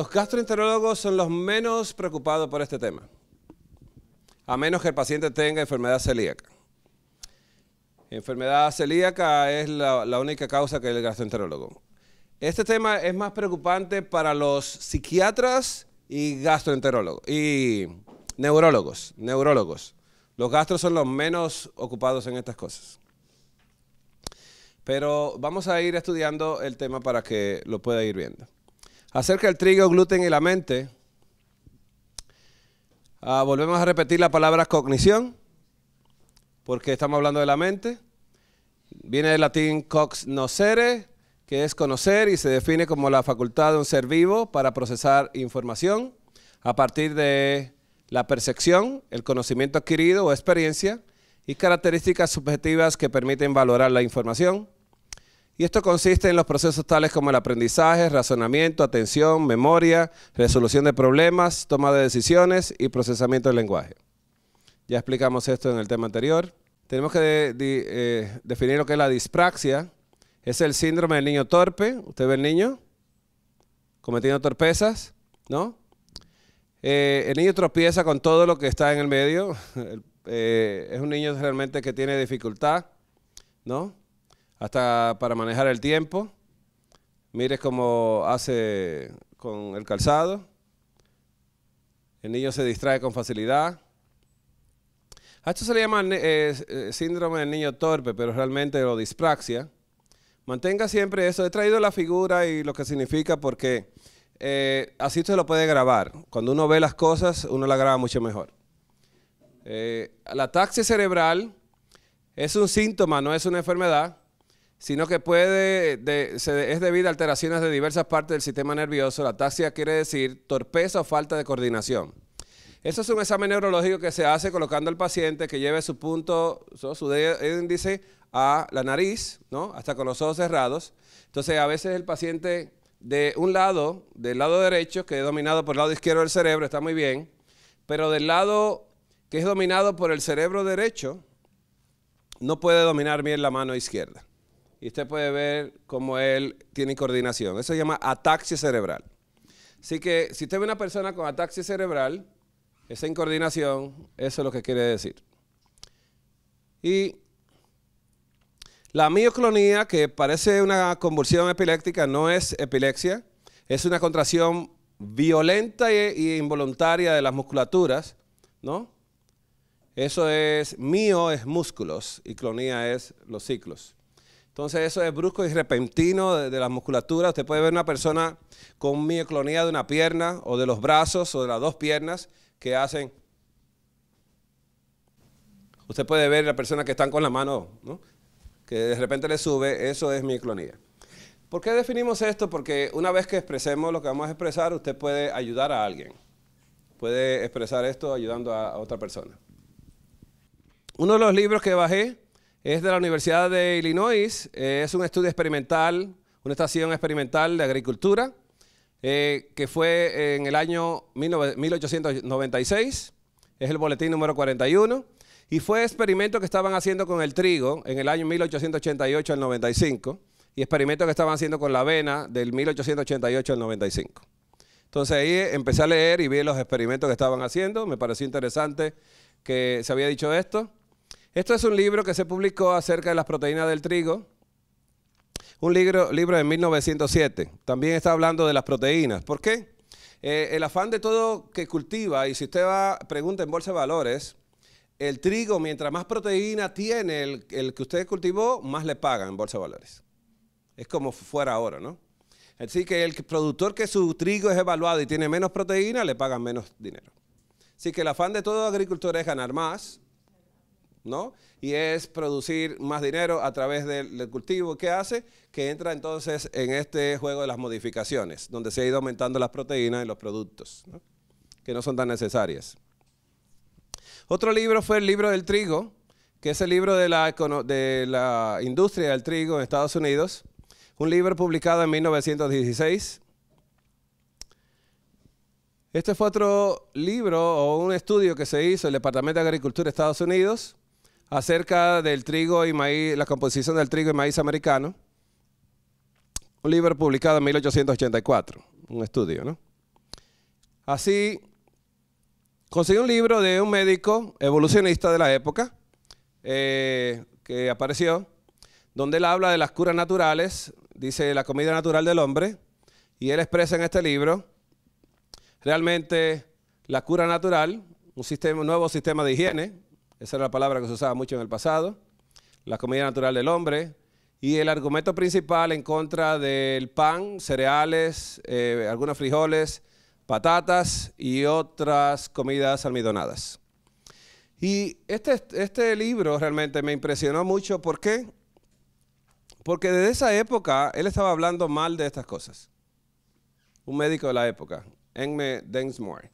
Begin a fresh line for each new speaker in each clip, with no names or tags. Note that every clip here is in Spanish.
los gastroenterólogos son los menos preocupados por este tema, a menos que el paciente tenga enfermedad celíaca. Enfermedad celíaca es la, única causa que el gastroenterólogo. Este tema es más preocupante para los psiquiatras y gastroenterólogos y neurólogos, neurólogos. Los gastros son los menos ocupados en estas cosas. Pero vamos a ir estudiando el tema para que lo pueda ir viendo acerca del trigo, gluten y la mente, ah, volvemos a repetir la palabra cognición, porque estamos hablando de la mente. Viene del latín cognoscere, que es conocer y se define como la facultad de un ser vivo para procesar información a partir de la percepción, el conocimiento adquirido o experiencia y características subjetivas que permiten valorar la información y esto consiste en los procesos tales como el aprendizaje, razonamiento, atención, memoria, resolución de problemas, toma de decisiones y procesamiento del lenguaje. Ya explicamos esto en el tema anterior. Tenemos que eh, definir lo que es la dispraxia. Es el síndrome del niño torpe. Usted ve el niño cometiendo torpezas, ¿no? Eh, el niño tropieza con todo lo que está en el medio. Eh, es un niño realmente que tiene dificultad, ¿no? hasta para manejar el tiempo. Mire cómo hace con el calzado. El niño se distrae con facilidad. A esto se le llama eh, eh, síndrome del niño torpe, pero realmente lo dispraxia. Mantenga siempre eso. He traído la figura y lo que significa porque eh, así se lo puede grabar. Cuando uno ve las cosas, uno la graba mucho mejor. la taxia cerebral es un síntoma, no es una enfermedad sino que puede es debido a alteraciones de diversas partes del sistema nervioso. La taxia quiere decir torpeza o falta de coordinación. Eso es un examen neurológico que se hace colocando al paciente que lleve su punto, su índice a la nariz, ¿no? Hasta con los ojos cerrados. Entonces, a veces el paciente de un lado, del lado derecho, que es dominado por el lado izquierdo del cerebro, está muy bien, pero del lado que es dominado por el cerebro derecho, no puede dominar bien la mano izquierda y usted puede ver cómo él tiene coordinación. Eso se llama ataxia cerebral. Así que si usted ve una persona con ataxia cerebral, esa incoordinación, eso es lo que quiere decir. Y la mioclonía, que parece una convulsión epiléptica, no es epilepsia, es una contracción violenta e, involuntaria de las musculaturas, ¿no? Eso es, mío es músculos y clonía es los ciclos. Entonces eso es brusco y repentino de, la las musculaturas. Usted puede ver una persona con mioclonía de una pierna o de los brazos o de las dos piernas que hacen... Usted puede ver a la persona que están con la mano, ¿no? que de repente le sube, eso es mioclonía. ¿Por qué definimos esto? Porque una vez que expresemos lo que vamos a expresar, usted puede ayudar a alguien. Puede expresar esto ayudando a otra persona. Uno de los libros que bajé es de la Universidad de Illinois, eh, es un estudio experimental, una estación experimental de agricultura, eh, que fue en el año 1896, es el boletín número 41, y fue experimento que estaban haciendo con el trigo en el año 1888 al 95, y experimento que estaban haciendo con la avena del 1888 al 95. Entonces ahí empecé a leer y vi los experimentos que estaban haciendo, me pareció interesante que se había dicho esto. Esto es un libro que se publicó acerca de las proteínas del trigo. Un libro, libro de 1907. También está hablando de las proteínas. ¿Por qué? Eh, el afán de todo que cultiva, y si usted va, pregunta en Bolsa de Valores, el trigo, mientras más proteína tiene el, el que usted cultivó, más le pagan en Bolsa de Valores. Es como fuera ahora, ¿no? Así que el productor que su trigo es evaluado y tiene menos proteína, le pagan menos dinero. Así que el afán de todo agricultor es ganar más ¿no? Y es producir más dinero a través del, cultivo. ¿Qué hace? Que entra entonces en este juego de las modificaciones, donde se ha ido aumentando las proteínas en los productos, que no son tan necesarias. Otro libro fue el libro del trigo, que es el libro de la, de la industria del trigo en Estados Unidos, un libro publicado en 1916. Este fue otro libro o un estudio que se hizo en el Departamento de Agricultura de Estados Unidos, acerca del trigo y maíz, la composición del trigo y maíz americano. Un libro publicado en 1884, un estudio, ¿no? Así, conseguí un libro de un médico evolucionista de la época eh, que apareció, donde él habla de las curas naturales, dice la comida natural del hombre, y él expresa en este libro realmente la cura natural, un, sistema, un nuevo sistema de higiene, esa era la palabra que se usaba mucho en el pasado. La comida natural del hombre. Y el argumento principal en contra del pan, cereales, eh, algunos frijoles, patatas y otras comidas almidonadas. Y este, este libro realmente me impresionó mucho. ¿Por qué? Porque desde esa época él estaba hablando mal de estas cosas. Un médico de la época, Enme Densmore.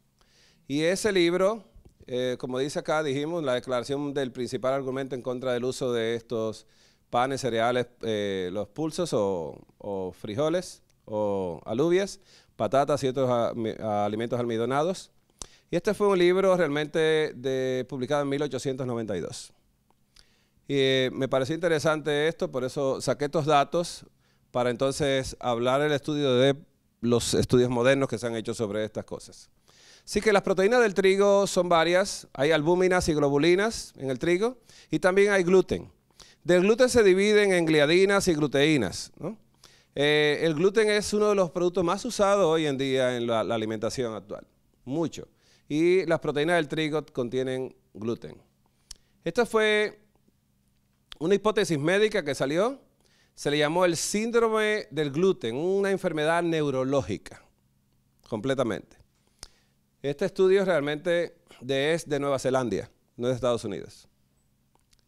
Y ese libro eh, como dice acá, dijimos, la declaración del principal argumento en contra del uso de estos panes, cereales, eh, los pulsos o, frijoles o alubias, patatas y otros alimentos almidonados. Y este fue un libro realmente publicado en 1892. Y eh, me pareció interesante esto, por eso saqué estos datos para entonces hablar el estudio de los estudios modernos que se han hecho sobre estas cosas. Así que las proteínas del trigo son varias. Hay albúminas y globulinas en el trigo y también hay gluten. Del gluten se dividen en gliadinas y gluteínas. Eh, el gluten es uno de los productos más usados hoy en día en la alimentación actual. Mucho. Y las proteínas del trigo contienen gluten. Esta fue una hipótesis médica que salió. Se le llamó el síndrome del gluten, una enfermedad neurológica, completamente. Este estudio realmente de, es de Nueva Zelanda, no de Estados Unidos.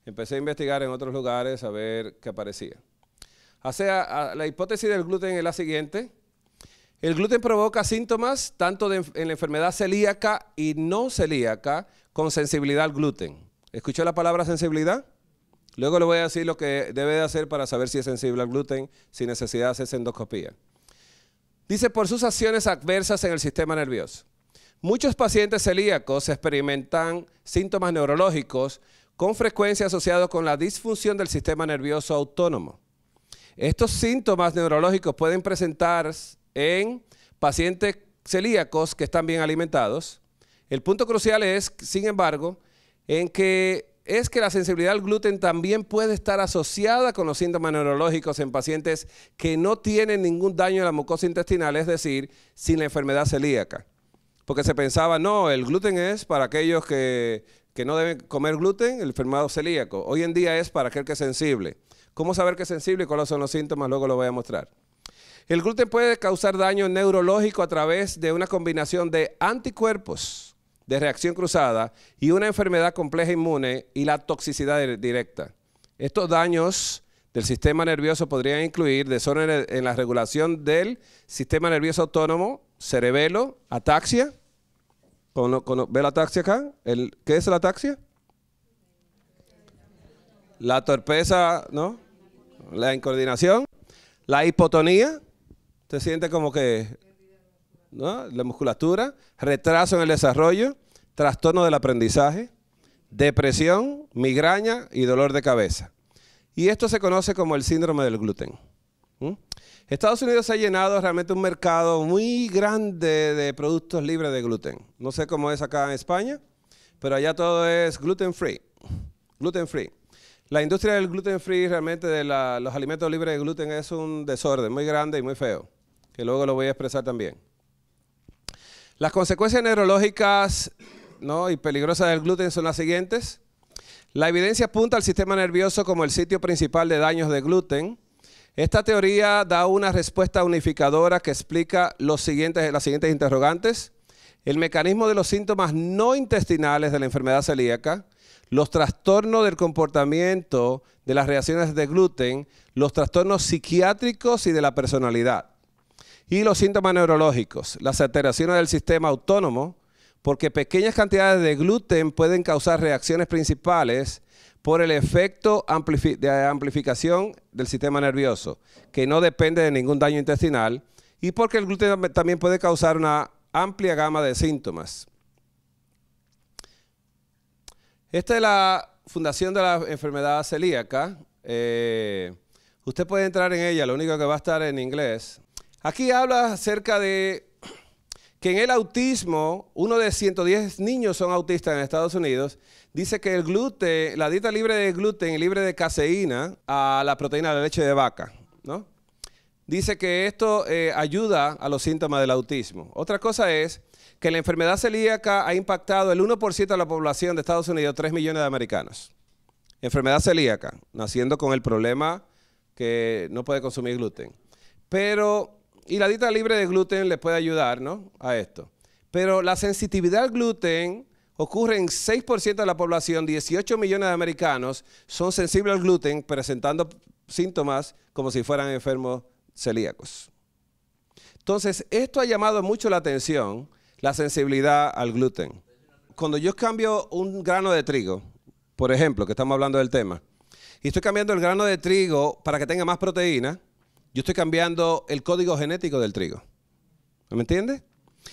Empecé a investigar en otros lugares a ver qué aparecía. O la hipótesis del gluten es la siguiente. El gluten provoca síntomas tanto en la enfermedad celíaca y no celíaca con sensibilidad al gluten. ¿Escuchó la palabra sensibilidad? Luego le voy a decir lo que debe de hacer para saber si es sensible al gluten sin necesidad de hacer endoscopía. Dice, por sus acciones adversas en el sistema nervioso. Muchos pacientes celíacos experimentan síntomas neurológicos con frecuencia asociados con la disfunción del sistema nervioso autónomo. Estos síntomas neurológicos pueden presentarse en pacientes celíacos que están bien alimentados. El punto crucial es, sin embargo, en que es que la sensibilidad al gluten también puede estar asociada con los síntomas neurológicos en pacientes que no tienen ningún daño a la mucosa intestinal, es decir, sin la enfermedad celíaca porque se pensaba, no, el gluten es para aquellos que, no deben comer gluten, el enfermado celíaco. Hoy en día es para aquel que es sensible. ¿Cómo saber que es sensible y cuáles son los síntomas? Luego lo voy a mostrar. El gluten puede causar daño neurológico a través de una combinación de anticuerpos de reacción cruzada y una enfermedad compleja inmune y la toxicidad directa. Estos daños del sistema nervioso podrían incluir desórdenes en la regulación del sistema nervioso autónomo, cerebelo, ataxia. ¿Ve la ataxia acá? ¿Qué es la ataxia? La torpeza, ¿no? La incoordinación. La hipotonía. se siente como que. ¿no? La musculatura. Retraso en el desarrollo. Trastorno del aprendizaje. Depresión, migraña y dolor de cabeza. Y esto se conoce como el síndrome del gluten. ¿Mm? Estados Unidos ha llenado realmente un mercado muy grande de productos libres de gluten. No sé cómo es acá en España, pero allá todo es gluten free. Gluten free. La industria del gluten free, realmente de los alimentos libres de gluten, es un desorden muy grande y muy feo, que luego lo voy a expresar también. Las consecuencias neurológicas y peligrosas del gluten son las siguientes. La evidencia apunta al sistema nervioso como el sitio principal de daños de gluten. Esta teoría da una respuesta unificadora que explica los siguientes, las siguientes interrogantes. El mecanismo de los síntomas no intestinales de la enfermedad celíaca, los trastornos del comportamiento de las reacciones de gluten, los trastornos psiquiátricos y de la personalidad, y los síntomas neurológicos, las alteraciones del sistema autónomo, porque pequeñas cantidades de gluten pueden causar reacciones principales por el efecto de amplificación del sistema nervioso, que no depende de ningún daño intestinal, y porque el gluten también puede causar una amplia gama de síntomas. Esta es la fundación de la enfermedad celíaca. Eh, usted puede entrar en ella, lo único que va a estar en inglés. Aquí habla acerca de que en el autismo, uno de 110 niños son autistas en Estados Unidos, dice que el gluten, la dieta libre de gluten y libre de caseína a la proteína de la leche de vaca, ¿no? Dice que esto eh, ayuda a los síntomas del autismo. Otra cosa es que la enfermedad celíaca ha impactado el 1% de la población de Estados Unidos, 3 millones de americanos. Enfermedad celíaca, naciendo con el problema que no puede consumir gluten. Pero y la dieta libre de gluten les puede ayudar a esto. Pero la sensitividad al gluten ocurre en 6% de la población, 18 millones de americanos son sensibles al gluten presentando síntomas como si fueran enfermos celíacos. Entonces, esto ha llamado mucho la atención, la sensibilidad al gluten. Cuando yo cambio un grano de trigo, por ejemplo, que estamos hablando del tema, y estoy cambiando el grano de trigo para que tenga más proteína, yo estoy cambiando el código genético del trigo. ¿Me entiendes?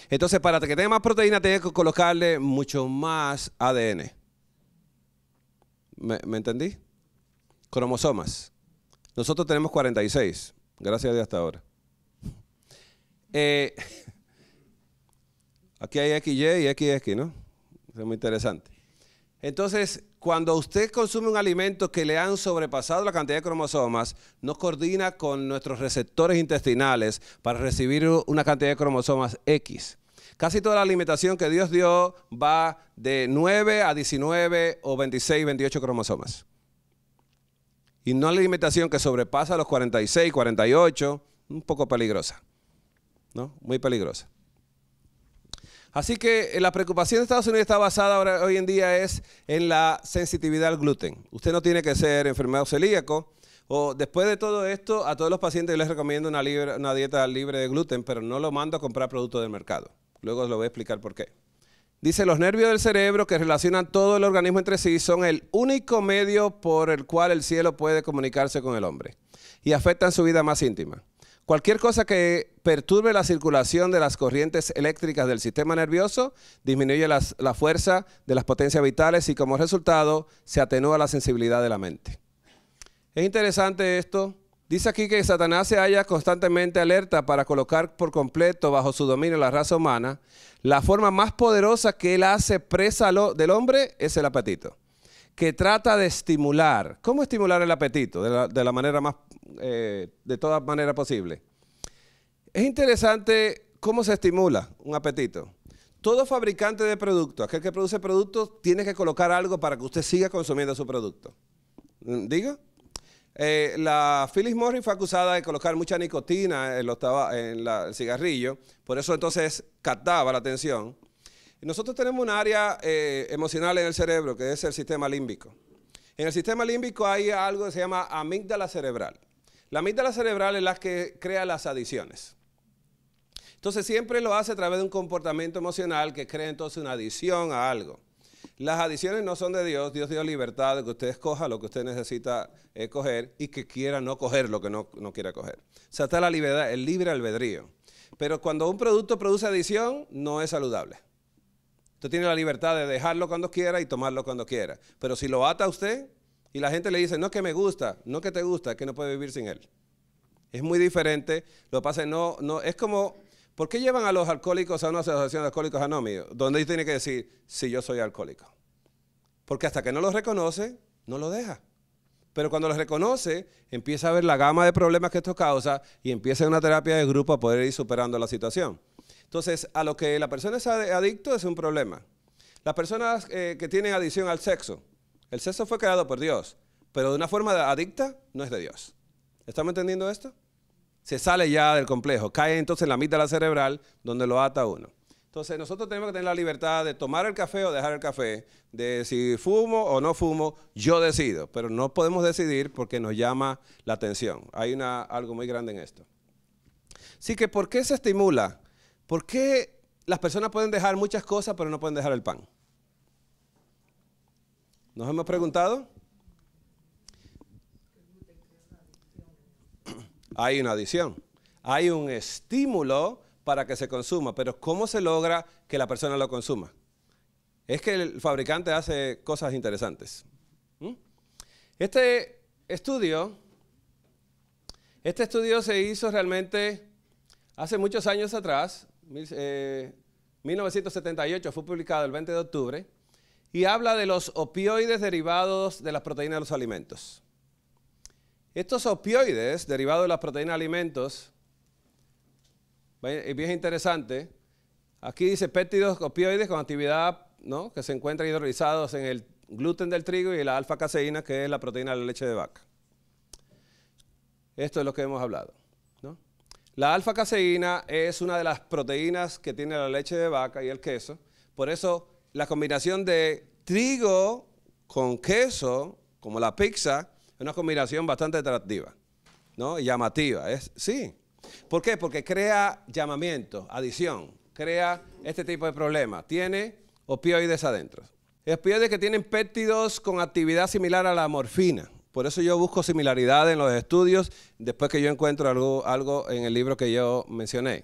Entonces, para que tenga más proteína, tiene que colocarle mucho más ADN. ¿Me, entendí? Cromosomas. Nosotros tenemos 46. Gracias a Dios hasta ahora. Eh, aquí hay XY y XX, ¿no? es muy interesante. Entonces, cuando usted consume un alimento que le han sobrepasado la cantidad de cromosomas, no coordina con nuestros receptores intestinales para recibir una cantidad de cromosomas X. Casi toda la alimentación que Dios dio va de 9 a 19 o 26, 28 cromosomas. Y no la alimentación que sobrepasa los 46, 48, un poco peligrosa. ¿No? Muy peligrosa. Así que eh, la preocupación de Estados Unidos está basada hoy en día es en la sensitividad al gluten. Usted no tiene que ser enfermado celíaco. O después de todo esto, a todos los pacientes les recomiendo una, dieta libre de gluten, pero no lo mando a comprar productos del mercado. Luego lo voy a explicar por qué. Dice, los nervios del cerebro que relacionan todo el organismo entre sí son el único medio por el cual el cielo puede comunicarse con el hombre y afectan su vida más íntima. Cualquier cosa que perturbe la circulación de las corrientes eléctricas del sistema nervioso disminuye la fuerza de las potencias vitales y como resultado se atenúa la sensibilidad de la mente. Es interesante esto. Dice aquí que Satanás se halla constantemente alerta para colocar por completo bajo su dominio la raza humana. La forma más poderosa que él hace presa del hombre es el apetito que trata de estimular. ¿Cómo estimular el apetito de la, de la manera más, eh, de toda manera posible? Es interesante cómo se estimula un apetito. Todo fabricante de productos, aquel que produce productos, tiene que colocar algo para que usted siga consumiendo su producto. ¿Mm? ¿Digo? Eh, la Phyllis Morris fue acusada de colocar mucha nicotina en, en el cigarrillo, por eso entonces captaba la atención. Nosotros tenemos un área eh, emocional en el cerebro que es el sistema límbico. En el sistema límbico hay algo que se llama amígdala cerebral. La amígdala cerebral es la que crea las adiciones. Entonces siempre lo hace a través de un comportamiento emocional que crea entonces una adición a algo. Las adiciones no son de Dios, Dios dio libertad de que usted escoja lo que usted necesita escoger eh, coger y que quiera no coger lo que no, no quiera coger. O sea, está la libertad, el libre albedrío. Pero cuando un producto produce adición, no es saludable. Usted tiene la libertad de dejarlo cuando quiera y tomarlo cuando quiera. Pero si lo ata usted y la gente le dice, no es que me gusta, no que te gusta, es que no puede vivir sin él. Es muy diferente. Lo que pasa es, no, no, es como, ¿por qué llevan a los alcohólicos a una asociación de alcohólicos anónimos? Donde ellos tienen que decir, si yo soy alcohólico. Porque hasta que no los reconoce, no lo deja. Pero cuando los reconoce, empieza a ver la gama de problemas que esto causa y empieza una terapia de grupo a poder ir superando la situación. Entonces, a lo que la persona es adicto es un problema. Las personas eh, que tienen adicción al sexo, el sexo fue creado por Dios, pero de una forma adicta no es de Dios. ¿Estamos entendiendo esto? Se sale ya del complejo, cae entonces en la mitad de la cerebral donde lo ata uno. Entonces nosotros tenemos que tener la libertad de tomar el café o dejar el café, de si fumo o no fumo, yo decido, pero no podemos decidir porque nos llama la atención. Hay una, algo muy grande en esto. Así que, ¿por qué se estimula ¿Por qué las personas pueden dejar muchas cosas, pero no pueden dejar el pan? ¿Nos hemos preguntado? Hay una adición, hay un estímulo para que se consuma, pero ¿cómo se logra que la persona lo consuma? Es que el fabricante hace cosas interesantes. ¿Mm? Este estudio, este estudio se hizo realmente hace muchos años atrás 1978, eh, fue publicado el 20 de octubre, y habla de los opioides derivados de las proteínas de los alimentos. Estos opioides derivados de las proteínas de alimentos, es bien interesante, aquí dice péptidos opioides con actividad que se encuentran hidrolizados en el gluten del trigo y la alfa-caseína, que es la proteína de la leche de vaca. Esto es lo que hemos hablado. La alfa-caseína es una de las proteínas que tiene la leche de vaca y el queso. Por eso la combinación de trigo con queso, como la pizza, es una combinación bastante atractiva, ¿no? llamativa, es, sí. ¿Por qué? Porque crea llamamiento, adición, crea este tipo de problemas. Tiene opioides adentro. Opioides que tienen péptidos con actividad similar a la morfina. Por eso yo busco similaridades en los estudios después que yo encuentro algo, en el libro que yo mencioné.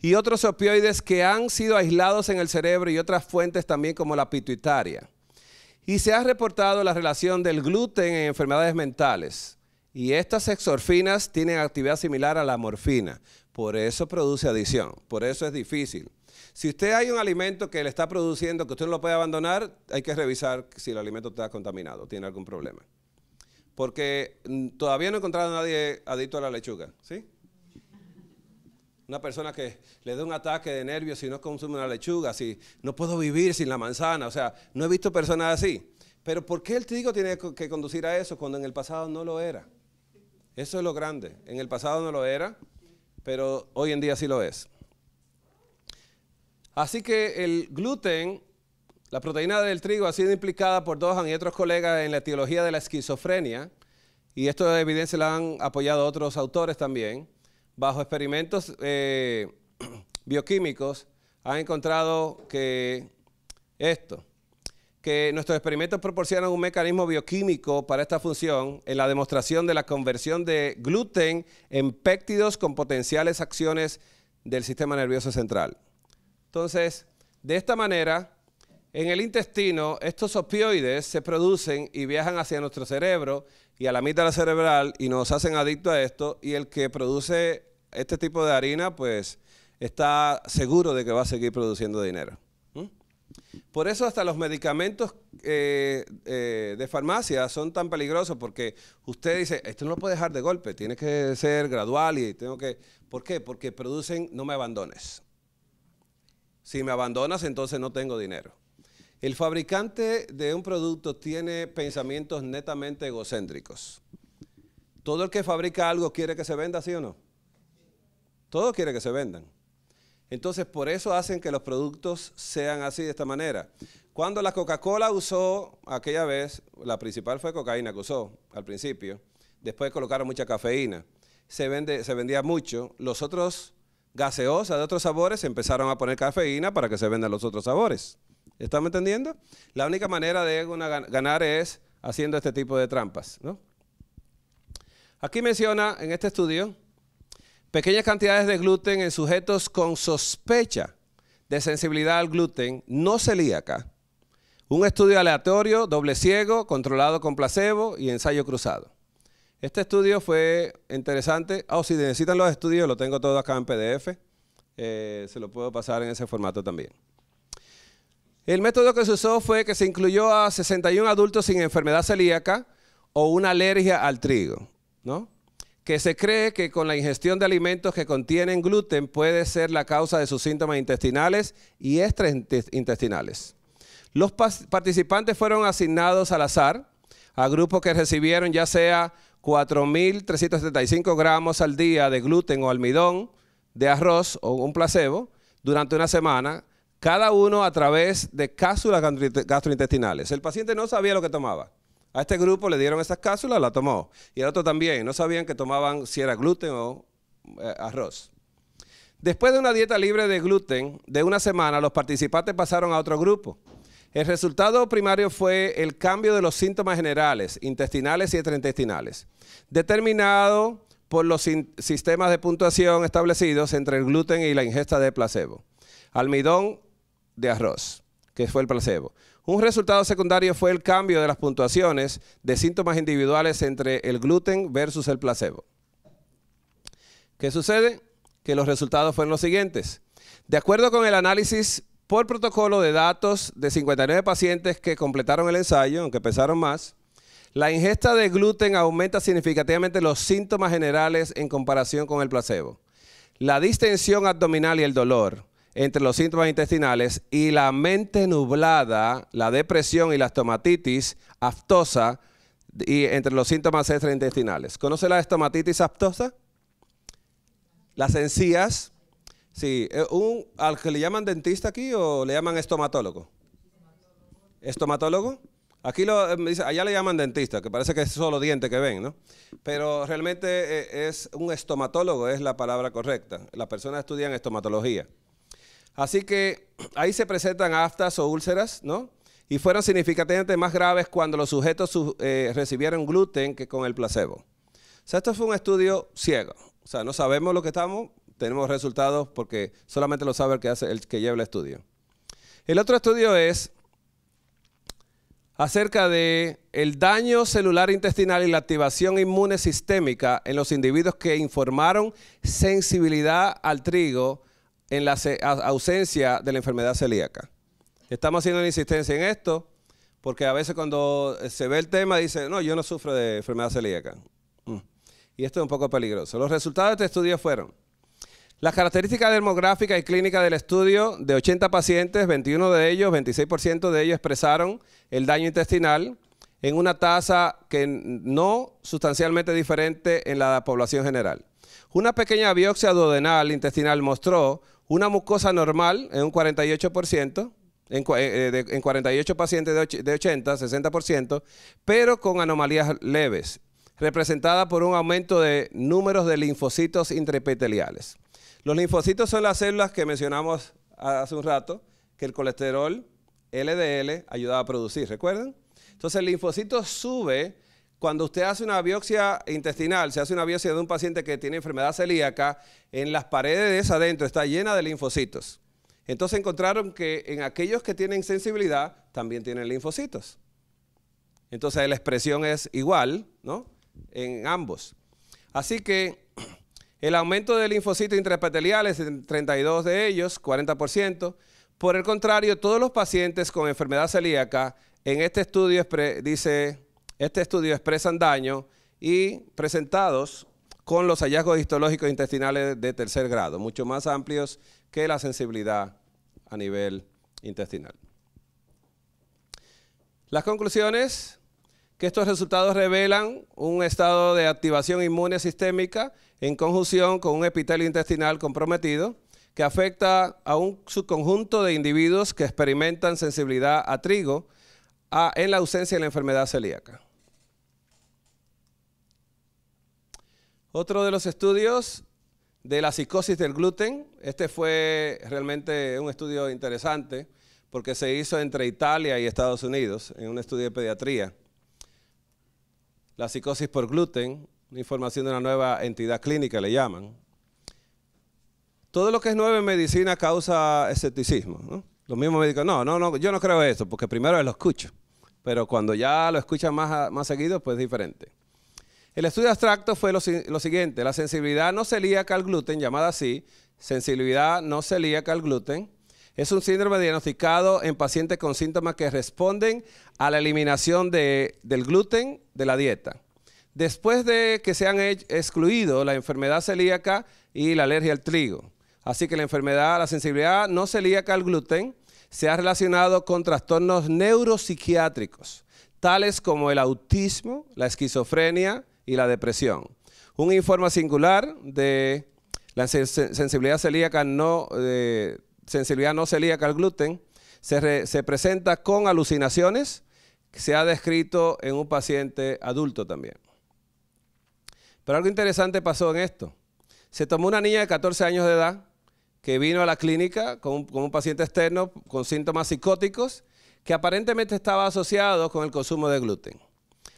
Y otros opioides que han sido aislados en el cerebro y otras fuentes también como la pituitaria. Y se ha reportado la relación del gluten en enfermedades mentales. Y estas exorfinas tienen actividad similar a la morfina. Por eso produce adicción. Por eso es difícil. Si usted hay un alimento que le está produciendo que usted no lo puede abandonar, hay que revisar si el alimento está contaminado, tiene algún problema. Porque mm, todavía no he encontrado a nadie adicto a la lechuga, ¿sí? Una persona que le dé un ataque de nervios si no consume una lechuga, si no puedo vivir sin la manzana, o sea, no he visto personas así. Pero ¿por qué el trigo tiene que conducir a eso cuando en el pasado no lo era? Eso es lo grande. En el pasado no lo era, pero hoy en día sí lo es. Así que el gluten la proteína del trigo ha sido implicada por Dohan y otros colegas en la etiología de la esquizofrenia, y esto de evidencia la han apoyado otros autores también. Bajo experimentos eh, bioquímicos han encontrado que esto, que nuestros experimentos proporcionan un mecanismo bioquímico para esta función en la demostración de la conversión de gluten en péptidos con potenciales acciones del sistema nervioso central. Entonces, de esta manera, en el intestino, estos opioides se producen y viajan hacia nuestro cerebro y a la mitad la cerebral y nos hacen adictos a esto. Y el que produce este tipo de harina, pues está seguro de que va a seguir produciendo dinero. Por eso hasta los medicamentos eh, eh, de farmacia son tan peligrosos porque usted dice, esto no lo puede dejar de golpe, tiene que ser gradual y tengo que... ¿Por qué? Porque producen, no me abandones. Si me abandonas, entonces no tengo dinero. El fabricante de un producto tiene pensamientos netamente egocéntricos. Todo el que fabrica algo quiere que se venda, ¿sí o no? Todo quiere que se vendan. Entonces, por eso hacen que los productos sean así de esta manera. Cuando la Coca-Cola usó aquella vez, la principal fue cocaína que usó al principio, después colocaron mucha cafeína, se, vende, se vendía mucho, los otros gaseosas de otros sabores empezaron a poner cafeína para que se vendan los otros sabores. ¿Estamos entendiendo? La única manera de ganar es haciendo este tipo de trampas. Aquí menciona en este estudio pequeñas cantidades de gluten en sujetos con sospecha de sensibilidad al gluten no celíaca. Un estudio aleatorio, doble ciego, controlado con placebo y ensayo cruzado. Este estudio fue interesante. Ah, oh, si necesitan los estudios, lo tengo todo acá en PDF. Eh, se lo puedo pasar en ese formato también. El método que se usó fue que se incluyó a 61 adultos sin enfermedad celíaca o una alergia al trigo, Que se cree que con la ingestión de alimentos que contienen gluten puede ser la causa de sus síntomas intestinales y extraintestinales. Los participantes fueron asignados al azar a grupos que recibieron ya sea 4.375 gramos al día de gluten o almidón, de arroz o un placebo durante una semana cada uno a través de cápsulas gastrointestinales. El paciente no sabía lo que tomaba. A este grupo le dieron esas cápsulas, la tomó. Y el otro también. No sabían que tomaban si era gluten o eh, arroz. Después de una dieta libre de gluten de una semana, los participantes pasaron a otro grupo. El resultado primario fue el cambio de los síntomas generales, intestinales y extraintestinales, determinado por los sistemas de puntuación establecidos entre el gluten y la ingesta de placebo. Almidón de arroz, que fue el placebo. Un resultado secundario fue el cambio de las puntuaciones de síntomas individuales entre el gluten versus el placebo. ¿Qué sucede? Que los resultados fueron los siguientes. De acuerdo con el análisis por protocolo de datos de 59 pacientes que completaron el ensayo, aunque pesaron más, la ingesta de gluten aumenta significativamente los síntomas generales en comparación con el placebo. La distensión abdominal y el dolor, entre los síntomas intestinales y la mente nublada, la depresión y la estomatitis aftosa y entre los síntomas extraintestinales. ¿Conoce la estomatitis aftosa? Las encías. Sí, eh, al que le llaman dentista aquí o le llaman estomatólogo. Estomatólogo. Aquí lo, eh, allá le llaman dentista, que parece que es solo diente que ven, ¿no? Pero realmente eh, es un estomatólogo, es la palabra correcta. Las personas estudian estomatología. Así que ahí se presentan aftas o úlceras, ¿no? Y fueron significativamente más graves cuando los sujetos eh, recibieron gluten que con el placebo. O sea, esto fue un estudio ciego. O sea, no sabemos lo que estamos, tenemos resultados porque solamente lo sabe el que, hace, el que lleva el estudio. El otro estudio es acerca de el daño celular intestinal y la activación inmune sistémica en los individuos que informaron sensibilidad al trigo en la ausencia de la enfermedad celíaca. Estamos haciendo una insistencia en esto porque a veces cuando eh, se ve el tema dice, no, yo no sufro de enfermedad celíaca. Mm. Y esto es un poco peligroso. Los resultados de este estudio fueron las características demográficas y clínicas del estudio de 80 pacientes, 21 de ellos, 26% de ellos expresaron el daño intestinal en una tasa que no sustancialmente diferente en la población general. Una pequeña biopsia duodenal intestinal mostró una mucosa normal en un 48%, en, 48 eh, eh, pacientes de, 80, 60%, pero con anomalías leves, representada por un aumento de números de linfocitos intraepiteliales. Los linfocitos son las células que mencionamos hace un rato, que el colesterol LDL ayudaba a producir, ¿recuerdan? Entonces el linfocito sube cuando usted hace una biopsia intestinal, se hace una biopsia de un paciente que tiene enfermedad celíaca, en las paredes de esa adentro está llena de linfocitos. Entonces encontraron que en aquellos que tienen sensibilidad también tienen linfocitos. Entonces la expresión es igual, ¿no? En ambos. Así que el aumento de linfocitos en 32 de ellos, 40%. Por el contrario, todos los pacientes con enfermedad celíaca en este estudio dice este estudio expresan daño y presentados con los hallazgos histológicos intestinales de tercer grado, mucho más amplios que la sensibilidad a nivel intestinal. Las conclusiones que estos resultados revelan un estado de activación inmune sistémica en conjunción con un epitelio intestinal comprometido que afecta a un subconjunto de individuos que experimentan sensibilidad a trigo en la ausencia de la enfermedad celíaca. Otro de los estudios de la psicosis del gluten, este fue realmente un estudio interesante porque se hizo entre Italia y Estados Unidos en un estudio de pediatría. La psicosis por gluten, una información de una nueva entidad clínica le llaman. Todo lo que es nuevo en medicina causa escepticismo. ¿no? Los mismos médicos, no, no, no, yo no creo eso porque primero lo escucho, pero cuando ya lo escuchan más, más seguido, pues es diferente. El estudio abstracto fue lo, siguiente, la sensibilidad no celíaca al gluten, llamada así, sensibilidad no celíaca al gluten, es un síndrome diagnosticado en pacientes con síntomas que responden a la eliminación del gluten de la dieta. Después de que se han excluido la enfermedad celíaca y la alergia al trigo. Así que la enfermedad, la sensibilidad no celíaca al gluten se ha relacionado con trastornos neuropsiquiátricos, tales como el autismo, la esquizofrenia, y la depresión. Un informe singular de la sensibilidad celíaca no, de sensibilidad no celíaca al gluten se, presenta con alucinaciones, que se ha descrito en un paciente adulto también. Pero algo interesante pasó en esto. Se tomó una niña de 14 años de edad que vino a la clínica con un paciente externo con síntomas psicóticos que aparentemente estaba asociado con el consumo de gluten.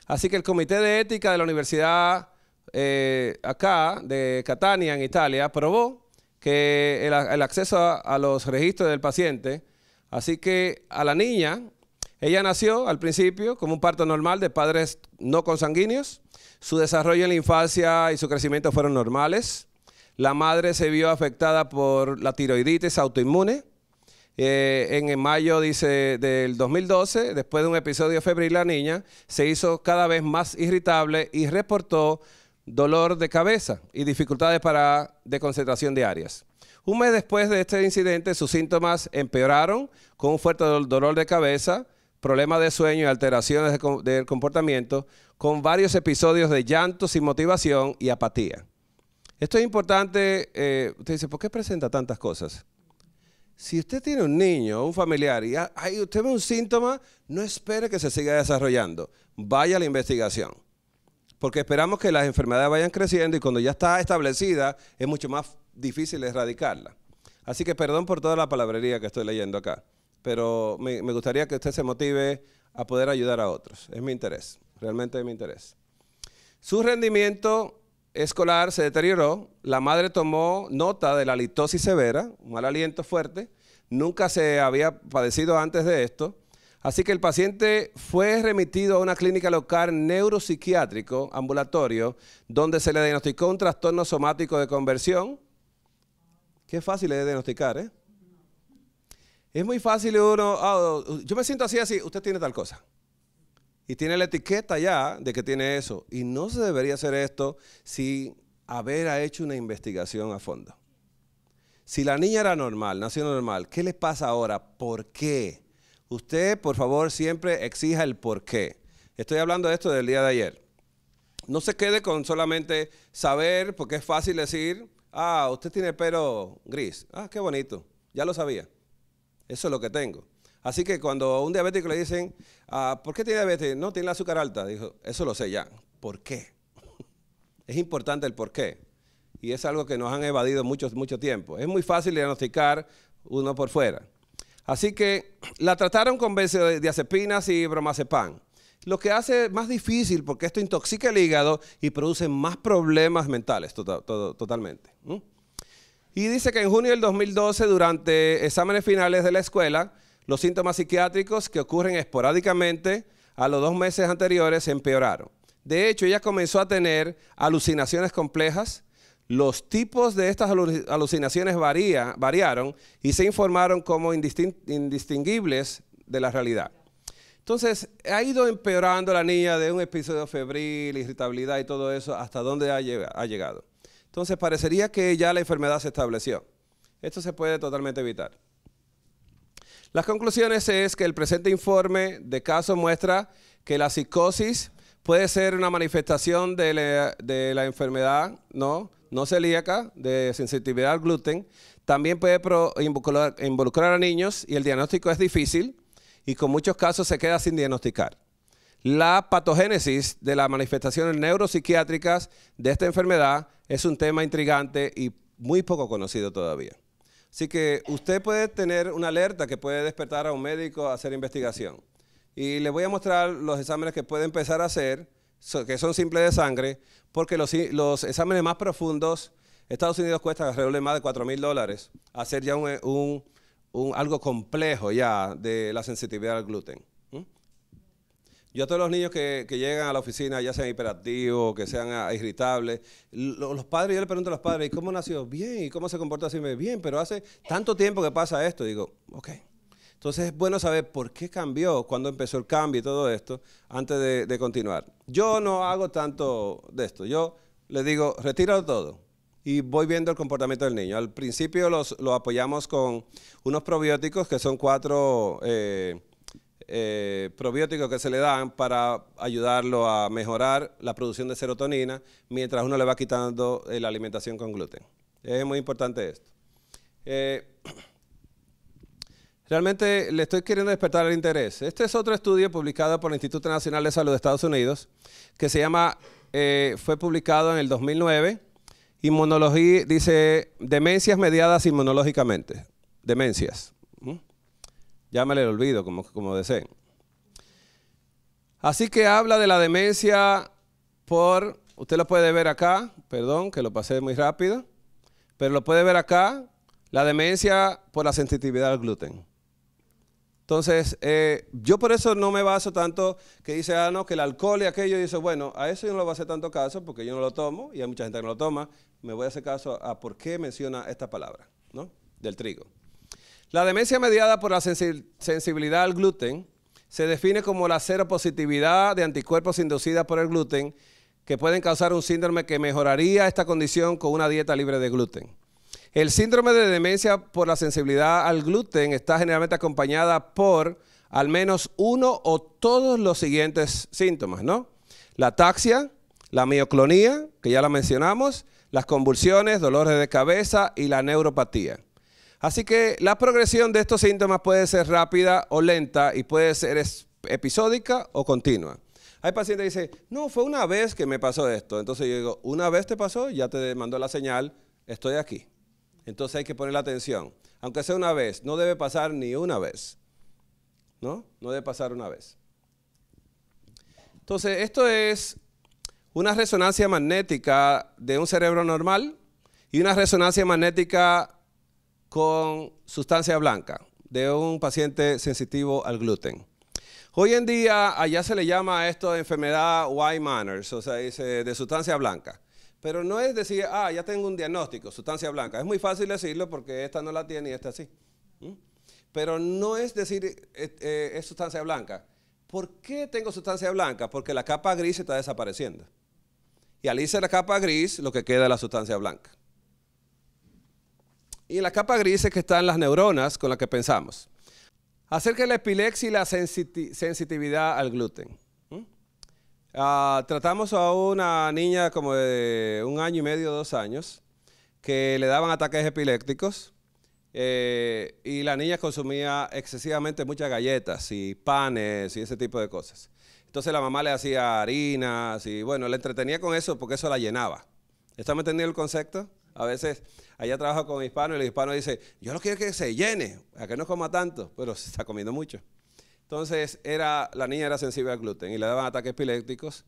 Así que el Comité de Ética de la Universidad eh, acá, de Catania, en Italia, aprobó que el, acceso a, a, los registros del paciente. Así que a la niña, ella nació al principio como un parto normal de padres no consanguíneos. Su desarrollo en la infancia y su crecimiento fueron normales. La madre se vio afectada por la tiroiditis autoinmune eh, en mayo, dice, del 2012, después de un episodio febril, la niña se hizo cada vez más irritable y reportó dolor de cabeza y dificultades para de concentración diarias. Un mes después de este incidente, sus síntomas empeoraron con un fuerte dolor de cabeza, problemas de sueño y alteraciones del comportamiento, con varios episodios de llanto sin motivación y apatía. Esto es importante. Eh, usted dice, ¿por qué presenta tantas cosas? Si usted tiene un niño un familiar y usted ve un síntoma, no espere que se siga desarrollando. Vaya a la investigación. Porque esperamos que las enfermedades vayan creciendo y cuando ya está establecida es mucho más difícil erradicarla. Así que perdón por toda la palabrería que estoy leyendo acá, pero me gustaría que usted se motive a poder ayudar a otros. Es mi interés, realmente es mi interés. Su rendimiento escolar se deterioró, la madre tomó nota de la litosis severa, un mal aliento fuerte, nunca se había padecido antes de esto, así que el paciente fue remitido a una clínica local neuropsiquiátrico ambulatorio, donde se le diagnosticó un trastorno somático de conversión. Qué fácil es de diagnosticar, ¿eh? Es muy fácil uno, ah, yo me siento así, así, usted tiene tal cosa. Y tiene la etiqueta ya de que tiene eso. Y no se debería hacer esto si haber hecho una investigación a fondo. Si la niña era normal, nació normal, ¿qué le pasa ahora? ¿Por qué? Usted, por favor, siempre exija el por qué. Estoy hablando de esto del día de ayer. No se quede con solamente saber, porque es fácil decir, ah, usted tiene pelo gris. Ah, qué bonito. Ya lo sabía. Eso es lo que tengo. Así que cuando a un diabético le dicen, ah, ¿por qué tiene diabetes? No, tiene la azúcar alta. Dijo, eso lo sé ya. ¿Por qué? Es importante el por qué. Y es algo que nos han evadido mucho, tiempo. Es muy fácil diagnosticar uno por fuera. Así que la trataron con benzodiazepinas y bromazepam. Lo que hace más difícil porque esto intoxica el hígado y produce más problemas mentales tota, totalmente. Y dice que en junio del 2012, durante exámenes finales de la escuela, los síntomas psiquiátricos que ocurren esporádicamente a los dos meses anteriores se empeoraron. De hecho, ella comenzó a tener alucinaciones complejas. Los tipos de estas alucinaciones variaron y se informaron como indistinguibles de la realidad. Entonces, ha ido empeorando la niña de un episodio febril, irritabilidad y todo eso, hasta dónde ha llegado. Entonces, parecería que ya la enfermedad se estableció. Esto se puede totalmente evitar. Las conclusiones es que el presente informe de caso muestra que la psicosis puede ser una manifestación de la, enfermedad ¿no? no celíaca de sensibilidad al gluten. También puede involucrar a niños y el diagnóstico es difícil y con muchos casos se queda sin diagnosticar. La patogénesis de las manifestaciones neuropsiquiátricas de esta enfermedad es un tema intrigante y muy poco conocido todavía. Así que usted puede tener una alerta que puede despertar a un médico a hacer investigación. Y le voy a mostrar los exámenes que puede empezar a hacer, que son simples de sangre, porque los, exámenes más profundos, Estados Unidos cuesta alrededor de más de 4 mil dólares hacer ya un, algo complejo ya de la sensibilidad al gluten. Yo a todos los niños que, llegan a la oficina, ya sean hiperactivos, que sean ah, irritables, los padres, yo le pregunto a los padres, ¿y cómo nació? Bien, ¿y cómo se comporta así? Bien, pero hace tanto tiempo que pasa esto. Digo, ok. Entonces es bueno saber por qué cambió, cuándo empezó el cambio y todo esto, antes de, continuar. Yo no hago tanto de esto. Yo le digo, retiro todo y voy viendo el comportamiento del niño. Al principio lo apoyamos con unos probióticos que son cuatro eh, eh, probióticos que se le dan para ayudarlo a mejorar la producción de serotonina mientras uno le va quitando eh, la alimentación con gluten. Es muy importante esto. Eh, realmente le estoy queriendo despertar el interés. Este es otro estudio publicado por el Instituto Nacional de Salud de Estados Unidos que se llama, fue publicado en el 2009, Inmunología, dice, demencias mediadas inmunológicamente, demencias me el olvido, como, como deseen. Así que habla de la demencia por, usted lo puede ver acá, perdón que lo pasé muy rápido, pero lo puede ver acá, la demencia por la sensitividad al gluten. Entonces, eh, yo por eso no me baso tanto que dice, ah, no, que el alcohol y aquello, y dice, bueno, a eso yo no lo voy a hacer tanto caso porque yo no lo tomo y hay mucha gente que no lo toma. Me voy a hacer caso a por qué menciona esta palabra, ¿no? Del trigo. La demencia mediada por la sensibilidad al gluten se define como la cero positividad de anticuerpos inducida por el gluten que pueden causar un síndrome que mejoraría esta condición con una dieta libre de gluten. El síndrome de demencia por la sensibilidad al gluten está generalmente acompañada por al menos uno o todos los siguientes síntomas, ¿no? La ataxia, la mioclonía, que ya la mencionamos, las convulsiones, dolores de cabeza y la neuropatía. Así que la progresión de estos síntomas puede ser rápida o lenta y puede ser episódica o continua. Hay pacientes que dicen, no, fue una vez que me pasó esto. Entonces yo digo, una vez te pasó, ya te mandó la señal, estoy aquí. Entonces hay que poner la atención. Aunque sea una vez, no debe pasar ni una vez. ¿No? No debe pasar una vez. Entonces, esto es una resonancia magnética de un cerebro normal y una resonancia magnética con sustancia blanca de un paciente sensitivo al gluten. Hoy en día allá se le llama esto enfermedad y manners, o sea, dice de sustancia blanca. Pero no es decir, ah, ya tengo un diagnóstico, sustancia blanca. Es muy fácil decirlo porque esta no la tiene y esta sí. Pero no es decir, eh, eh, es sustancia blanca. ¿Por qué tengo sustancia blanca? Porque la capa gris está desapareciendo. Y al irse la capa gris, lo que queda es la sustancia blanca. Y en la capa gris es que están las neuronas con las que pensamos. Acerca de la epilepsia y la sensibilidad sensitividad al gluten. Ah, tratamos a una niña como de un año y medio, dos años, que le daban ataques epilépticos eh, y la niña consumía excesivamente muchas galletas y panes y ese tipo de cosas. Entonces la mamá le hacía harinas y bueno, le entretenía con eso porque eso la llenaba. ¿Está entendiendo el concepto? A veces allá trabajo con hispanos y el hispano dice, yo no quiero que se llene, a que no coma tanto, pero se está comiendo mucho. Entonces era, la niña era sensible al gluten y le daban ataques epilépticos,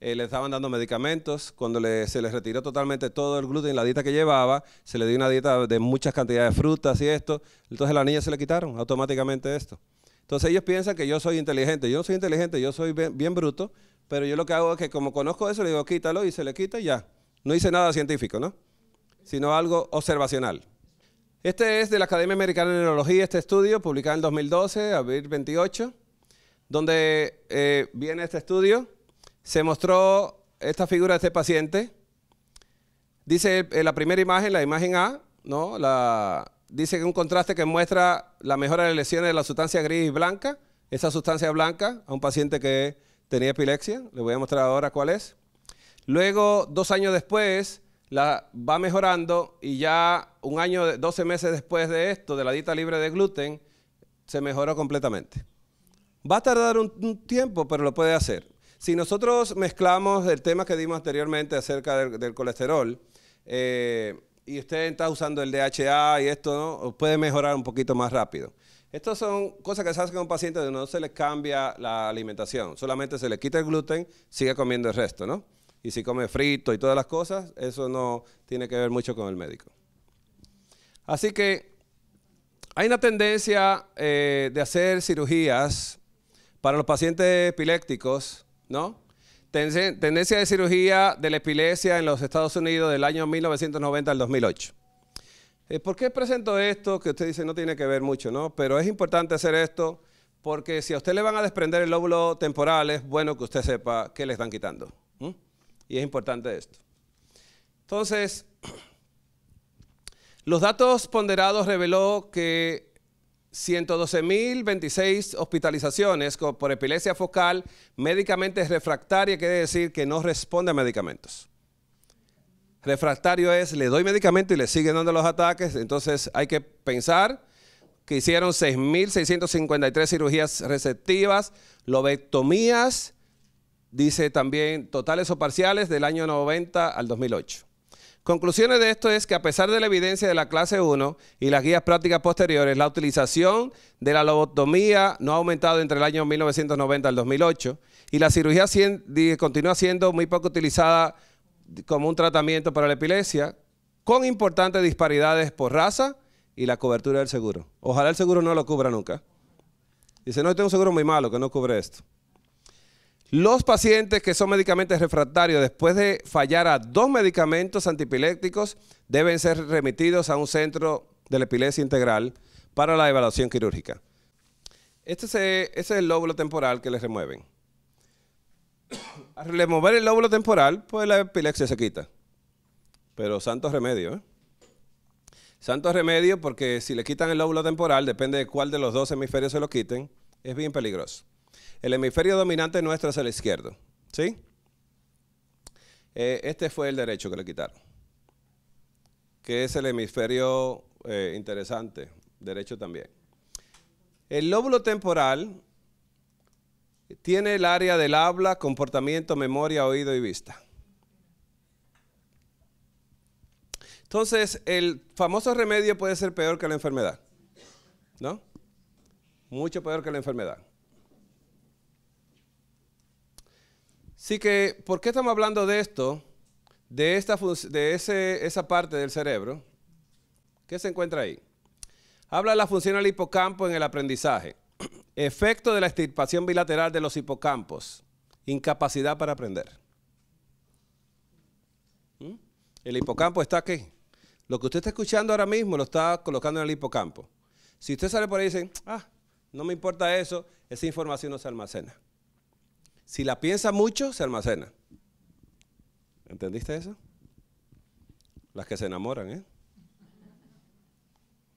eh, le estaban dando medicamentos, cuando se les retiró totalmente todo el gluten, la dieta que llevaba, se le dio una dieta de muchas cantidades de frutas y esto, entonces a la niña se le quitaron automáticamente esto. Entonces ellos piensan que yo soy inteligente, yo no soy inteligente, yo soy bien, bien bruto, pero yo lo que hago es que como conozco eso, le digo quítalo y se le quita y ya. No hice nada científico, ¿no? sino algo observacional. Este es de la Academia Americana de Neurología, este estudio, publicado en 2012, abril 28, donde eh, viene este estudio. Se mostró esta figura de este paciente. Dice en eh, la primera imagen, la imagen A, ¿no? dice que un contraste que muestra la mejora de lesiones de la sustancia gris y blanca. Esa sustancia blanca a un paciente que tenía epilepsia. Le voy a mostrar ahora cuál es. Luego, dos años después, la va mejorando y ya un año, 12 meses después de esto, de la dieta libre de gluten, se mejoró completamente. Va a tardar un, tiempo, pero lo puede hacer. Si nosotros mezclamos el tema que dimos anteriormente acerca del, colesterol, eh, y usted está usando el DHA y esto, puede mejorar un poquito más rápido. Estas son cosas que se hacen con un paciente donde no se le cambia la alimentación, solamente se le quita el gluten, sigue comiendo el resto, ¿no? y si come frito y todas las cosas, eso no tiene que ver mucho con el médico. Así que hay una tendencia eh, de hacer cirugías para los pacientes epilépticos, ¿no? Tendencia de cirugía de la epilepsia en los Estados Unidos del año 1990 al 2008. Eh, ¿Por qué presento esto? Que usted dice no tiene que ver mucho, ¿no? Pero es importante hacer esto porque si a usted le van a desprender el lóbulo temporal, es bueno que usted sepa qué le están quitando. Y es importante esto. Entonces, los datos ponderados reveló que 112.026 hospitalizaciones por epilepsia focal médicamente refractaria, quiere decir que no responde a medicamentos. Refractario es, le doy medicamento y le siguen dando los ataques, entonces hay que pensar que hicieron 6.653 cirugías receptivas, lobectomías Dice también totales o parciales del año 90 al 2008. Conclusiones de esto es que a pesar de la evidencia de la clase 1 y las guías prácticas posteriores, la utilización de la lobotomía no ha aumentado entre el año 1990 al 2008 y la cirugía continúa siendo muy poco utilizada como un tratamiento para la epilepsia, con importantes disparidades por raza y la cobertura del seguro. Ojalá el seguro no lo cubra nunca. Dice, no, tengo un seguro muy malo que no cubre esto. Los pacientes que son medicamentos refractarios después de fallar a dos medicamentos antiepilépticos deben ser remitidos a un centro de la epilepsia integral para la evaluación quirúrgica. Este es eh, el lóbulo temporal que les remueven. Al remover el lóbulo temporal, pues la epilepsia se quita. Pero santo remedio, ¿eh? Santo remedio porque si le quitan el lóbulo temporal, depende de cuál de los dos hemisferios se lo quiten, es bien peligroso. El hemisferio dominante nuestro es el izquierdo. ¿Sí? Eh, este fue el derecho que le quitaron. Que es el hemisferio eh, interesante. Derecho también. El lóbulo temporal tiene el área del habla, comportamiento, memoria, oído y vista. Entonces, el famoso remedio puede ser peor que la enfermedad, ¿no? Mucho peor que la enfermedad. Así que, ¿por qué estamos hablando de esto? De, esta de esa parte del cerebro. ¿Qué se encuentra ahí? Habla de la función del hipocampo en el aprendizaje. Efecto de la extirpación bilateral de los hipocampos. Incapacidad para aprender. ¿Mm? El hipocampo está aquí. Lo que usted está escuchando ahora mismo lo está colocando en el hipocampo. Si usted sale por ahí y dice, ah, no me importa eso, esa información no se almacena. Si la piensa mucho, se almacena. ¿Entendiste eso? Las que se enamoran, ¿eh?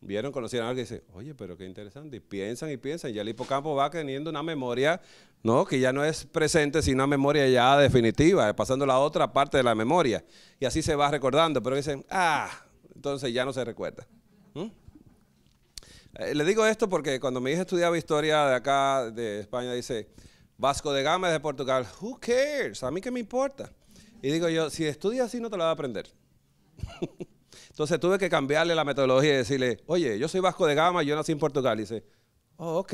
Vieron, conocieron a alguien y dicen, oye, pero qué interesante. Y piensan y piensan. Ya el hipocampo va teniendo una memoria, ¿no? Que ya no es presente, sino una memoria ya definitiva, pasando la otra parte de la memoria. Y así se va recordando. Pero dicen, ah, entonces ya no se recuerda. ¿Mm? Eh, le digo esto porque cuando mi hija estudiaba historia de acá, de España, dice, Vasco de Gama es de Portugal. Who cares? A mí qué me importa. Y digo yo, si estudias así no te lo vas a aprender. Entonces tuve que cambiarle la metodología y decirle, oye, yo soy Vasco de Gama, yo nací en Portugal. Y dice, oh, ok.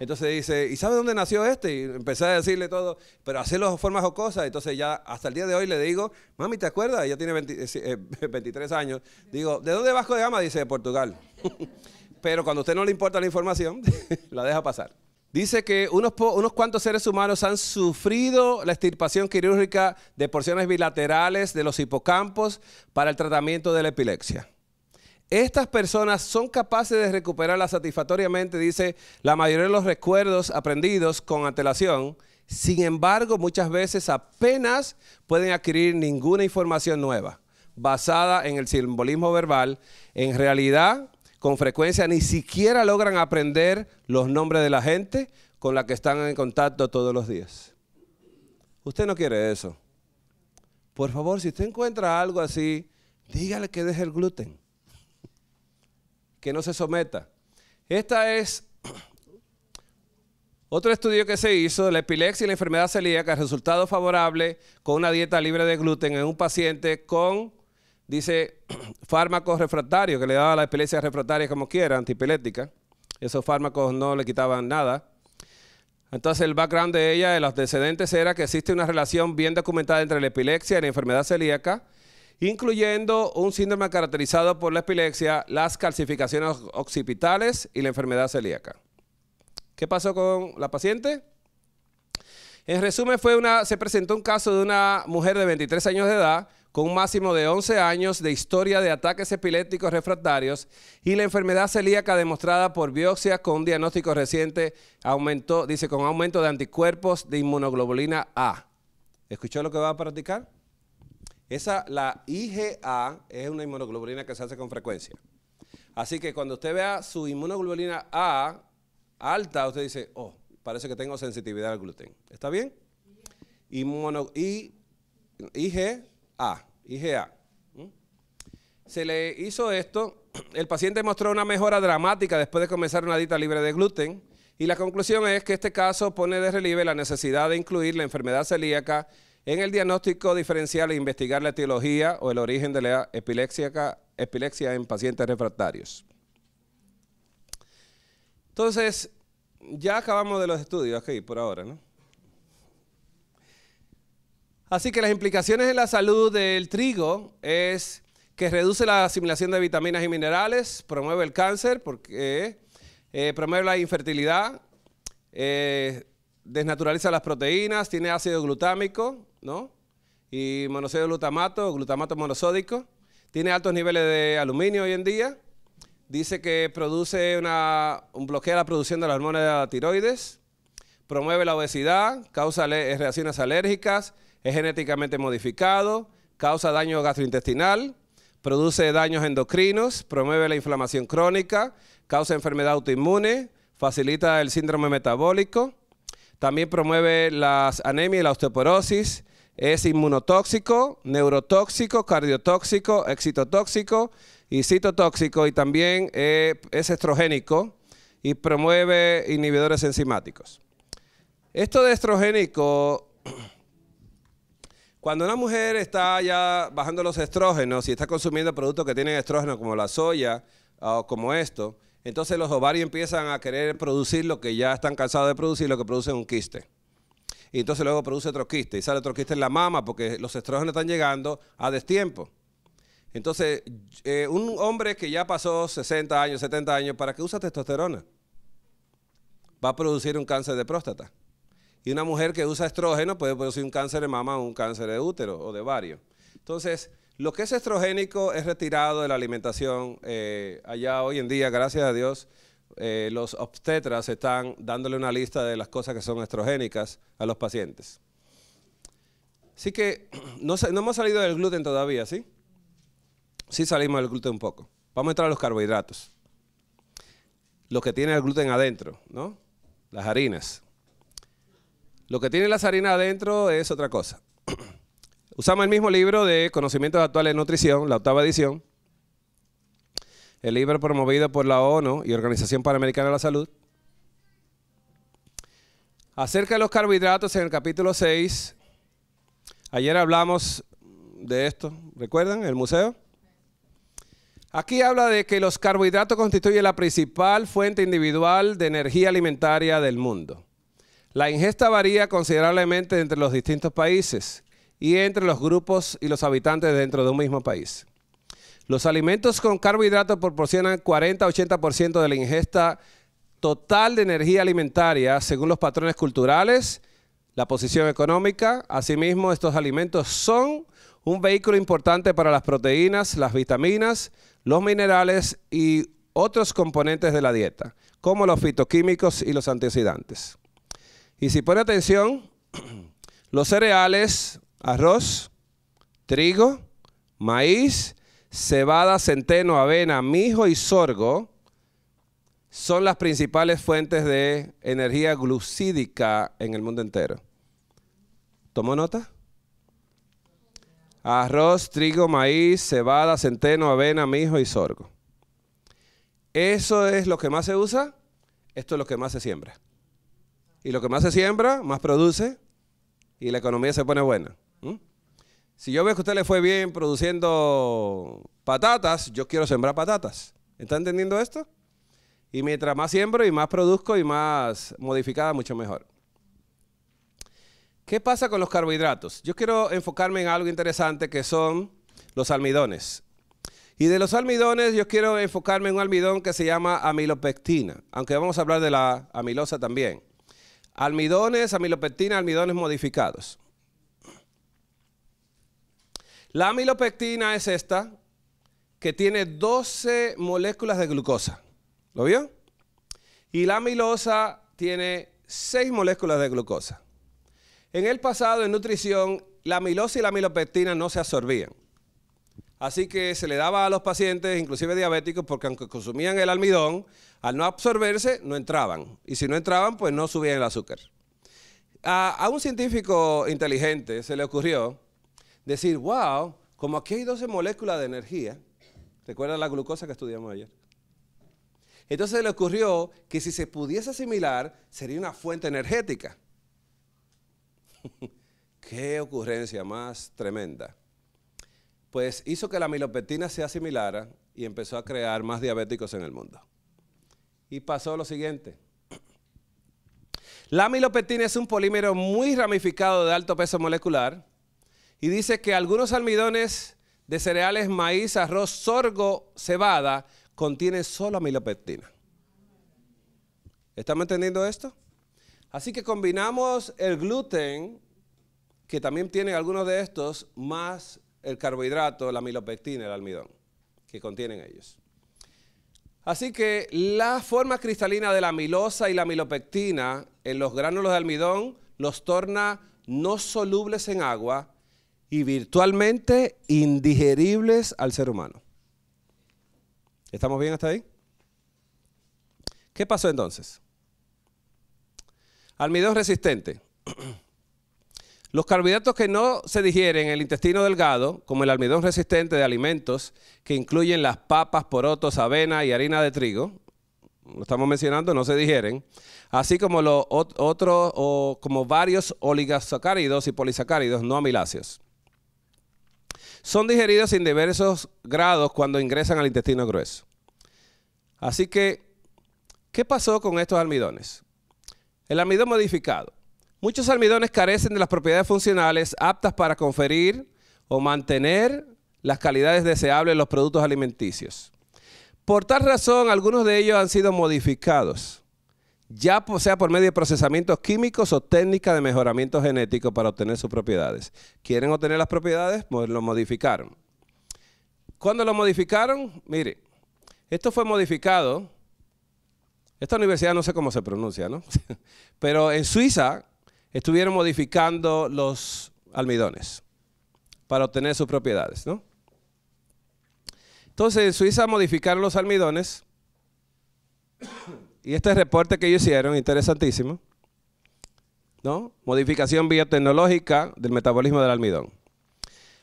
Entonces dice, ¿y sabe dónde nació este? Y empecé a decirle todo, pero hacerlo de o cosas Entonces ya hasta el día de hoy le digo, mami, ¿te acuerdas? ya tiene 23 eh, eh, años. Digo, ¿de dónde Vasco de Gama? Dice, de Portugal. pero cuando a usted no le importa la información, la deja pasar. Dice que unos, cuantos seres humanos han sufrido la extirpación quirúrgica de porciones bilaterales de los hipocampos para el tratamiento de la epilepsia. Estas personas son capaces de recuperarla satisfactoriamente, dice, la mayoría de los recuerdos aprendidos con antelación. Sin embargo, muchas veces apenas pueden adquirir ninguna información nueva basada en el simbolismo verbal. En realidad, con frecuencia ni siquiera logran aprender los nombres de la gente con la que están en contacto todos los días. Usted no quiere eso. Por favor, si usted encuentra algo así, dígale que deje el gluten, que no se someta. Esta es otro estudio que se hizo la epilepsia y la enfermedad celíaca, resultado favorable con una dieta libre de gluten en un paciente con Dice fármacos refractarios, que le daba la epilepsia refractaria como quiera, antipilética. Esos fármacos no le quitaban nada. Entonces el background de ella, de los antecedentes, era que existe una relación bien documentada entre la epilepsia y la enfermedad celíaca, incluyendo un síndrome caracterizado por la epilepsia, las calcificaciones occipitales y la enfermedad celíaca. ¿Qué pasó con la paciente? En resumen, fue se presentó un caso de una mujer de 23 años de edad con un máximo de 11 años de historia de ataques epilépticos refractarios y la enfermedad celíaca demostrada por biopsia con un diagnóstico reciente aumentó, dice, con aumento de anticuerpos de inmunoglobulina A. ¿Escuchó lo que va a practicar? Esa, la IgA es una inmunoglobulina que se hace con frecuencia. Así que cuando usted vea su inmunoglobulina A alta, usted dice, oh, parece que tengo sensitividad al gluten. ¿Está bien? Inmuno, IG a, IgA. ¿Mm? Se le hizo esto, el paciente mostró una mejora dramática después de comenzar una dieta libre de gluten y la conclusión es que este caso pone de relieve la necesidad de incluir la enfermedad celíaca en el diagnóstico diferencial e investigar la etiología o el origen de la epilepsia, epilepsia en pacientes refractarios. Entonces, ya acabamos de los estudios aquí por ahora, ¿no? Así que las implicaciones en la salud del trigo es que reduce la asimilación de vitaminas y minerales, promueve el cáncer, porque, eh, promueve la infertilidad, eh, desnaturaliza las proteínas, tiene ácido glutámico, ¿no? Y monosodio glutamato, glutamato monosódico. Tiene altos niveles de aluminio hoy en día. Dice que produce una, un bloquea la producción de la hormona de la tiroides, promueve la obesidad, causa reacciones alérgicas, es genéticamente modificado, causa daño gastrointestinal, produce daños endocrinos, promueve la inflamación crónica, causa enfermedad autoinmune, facilita el síndrome metabólico, también promueve las anemias y la osteoporosis, es inmunotóxico, neurotóxico, cardiotóxico, excitotóxico y citotóxico y también eh, es estrogénico y promueve inhibidores enzimáticos. Esto de estrogénico cuando una mujer está ya bajando los estrógenos y está consumiendo productos que tienen estrógenos como la soya ah, o como esto, entonces los ovarios empiezan a querer producir lo que ya están cansados de producir, lo que produce un quiste. Y entonces luego produce otro quiste y sale otro quiste en la mama porque los estrógenos están llegando a destiempo. Entonces, eh, un hombre que ya pasó 60 años, 70 años, ¿para qué usa testosterona? Va a producir un cáncer de próstata. Y una mujer que usa estrógeno puede producir un cáncer de mama o un cáncer de útero o de vario. Entonces, lo que es estrogénico es retirado de la alimentación. Eh, allá hoy en día, gracias a Dios, eh, los obstetras están dándole una lista de las cosas que son estrogénicas a los pacientes. Así que no, hemos salido del gluten todavía, ¿sí? Sí salimos del gluten un poco. Vamos a entrar a los carbohidratos. Lo que tiene el gluten adentro, ¿no? Las harinas. Lo que tiene la sarina adentro es otra cosa. Usamos el mismo libro de Conocimientos Actuales de Nutrición, la octava edición. El libro promovido por la ONU y Organización Panamericana de la Salud. Acerca de los carbohidratos en el capítulo 6, ayer hablamos de esto, ¿recuerdan? El museo. Aquí habla de que los carbohidratos constituyen la principal fuente individual de energía alimentaria del mundo. La ingesta varía considerablemente entre los distintos países y entre los grupos y los habitantes dentro de un mismo país. Los alimentos con carbohidratos proporcionan 40-80% de la ingesta total de energía alimentaria según los patrones culturales, la posición económica. Asimismo, estos alimentos son un vehículo importante para las proteínas, las vitaminas, los minerales y otros componentes de la dieta, como los fitoquímicos y los antioxidantes. Y si pone atención, los cereales, arroz, trigo, maíz, cebada, centeno, avena, mijo y sorgo son las principales fuentes de energía glucídica en el mundo entero. ¿Tomó nota? Arroz, trigo, maíz, cebada, centeno, avena, mijo y sorgo. Eso es lo que más se usa, esto es lo que más se siembra. Y lo que más se siembra, más produce y la economía se pone buena. Si yo veo que a usted le fue bien produciendo patatas, yo quiero sembrar patatas. ¿Está entendiendo esto? Y mientras más siembro y más produzco y más modificada, mucho mejor. ¿Qué pasa con los carbohidratos? Yo quiero enfocarme en algo interesante que son los almidones. Y de los almidones yo quiero enfocarme en un almidón que se llama amilopectina, aunque vamos a hablar de la amilosa también. Almidones, amilopectina, almidones modificados. La amilopectina es esta, que tiene 12 moléculas de glucosa. ¿Lo vio? Y la amilosa tiene 6 moléculas de glucosa. En el pasado, en nutrición, la amilosa y la amilopectina no se absorbían. Así que se le daba a los pacientes, inclusive diabéticos, porque aunque consumían el almidón, al no absorberse, no entraban. Y si no entraban, pues no subían el azúcar. A, un científico inteligente se le ocurrió decir, wow, como aquí hay 12 moléculas de energía, recuerda la glucosa que estudiamos ayer. Entonces se le ocurrió que si se pudiese asimilar, sería una fuente energética. Qué ocurrencia más tremenda pues hizo que la milopetina se asimilara y empezó a crear más diabéticos en el mundo. Y pasó lo siguiente. La milopetina es un polímero muy ramificado de alto peso molecular y dice que algunos almidones de cereales, maíz, arroz, sorgo, cebada contienen solo milopetina. ¿Estamos entendiendo esto? Así que combinamos el gluten, que también tiene algunos de estos, más el carbohidrato, la milopectina, el almidón que contienen ellos. Así que la forma cristalina de la amilosa y la amilopectina en los gránulos de almidón los torna no solubles en agua y virtualmente indigeribles al ser humano. ¿Estamos bien hasta ahí? ¿Qué pasó entonces? Almidón resistente. Los carbohidratos que no se digieren en el intestino delgado, como el almidón resistente de alimentos, que incluyen las papas, porotos, avena y harina de trigo, lo estamos mencionando, no se digieren, así como los otros como varios oligosacáridos y polisacáridos no amiláceos. Son digeridos en diversos grados cuando ingresan al intestino grueso. Así que, ¿qué pasó con estos almidones? El almidón modificado Muchos almidones carecen de las propiedades funcionales aptas para conferir o mantener las calidades deseables en los productos alimenticios. Por tal razón, algunos de ellos han sido modificados, ya sea por medio de procesamientos químicos o técnicas de mejoramiento genético para obtener sus propiedades. ¿Quieren obtener las propiedades? Pues lo modificaron. ¿Cuándo lo modificaron? Mire, esto fue modificado. Esta universidad no sé cómo se pronuncia, ¿no? Pero en Suiza estuvieron modificando los almidones para obtener sus propiedades, ¿no? Entonces, en Suiza modificaron los almidones y este reporte que ellos hicieron, interesantísimo, ¿no? Modificación biotecnológica del metabolismo del almidón.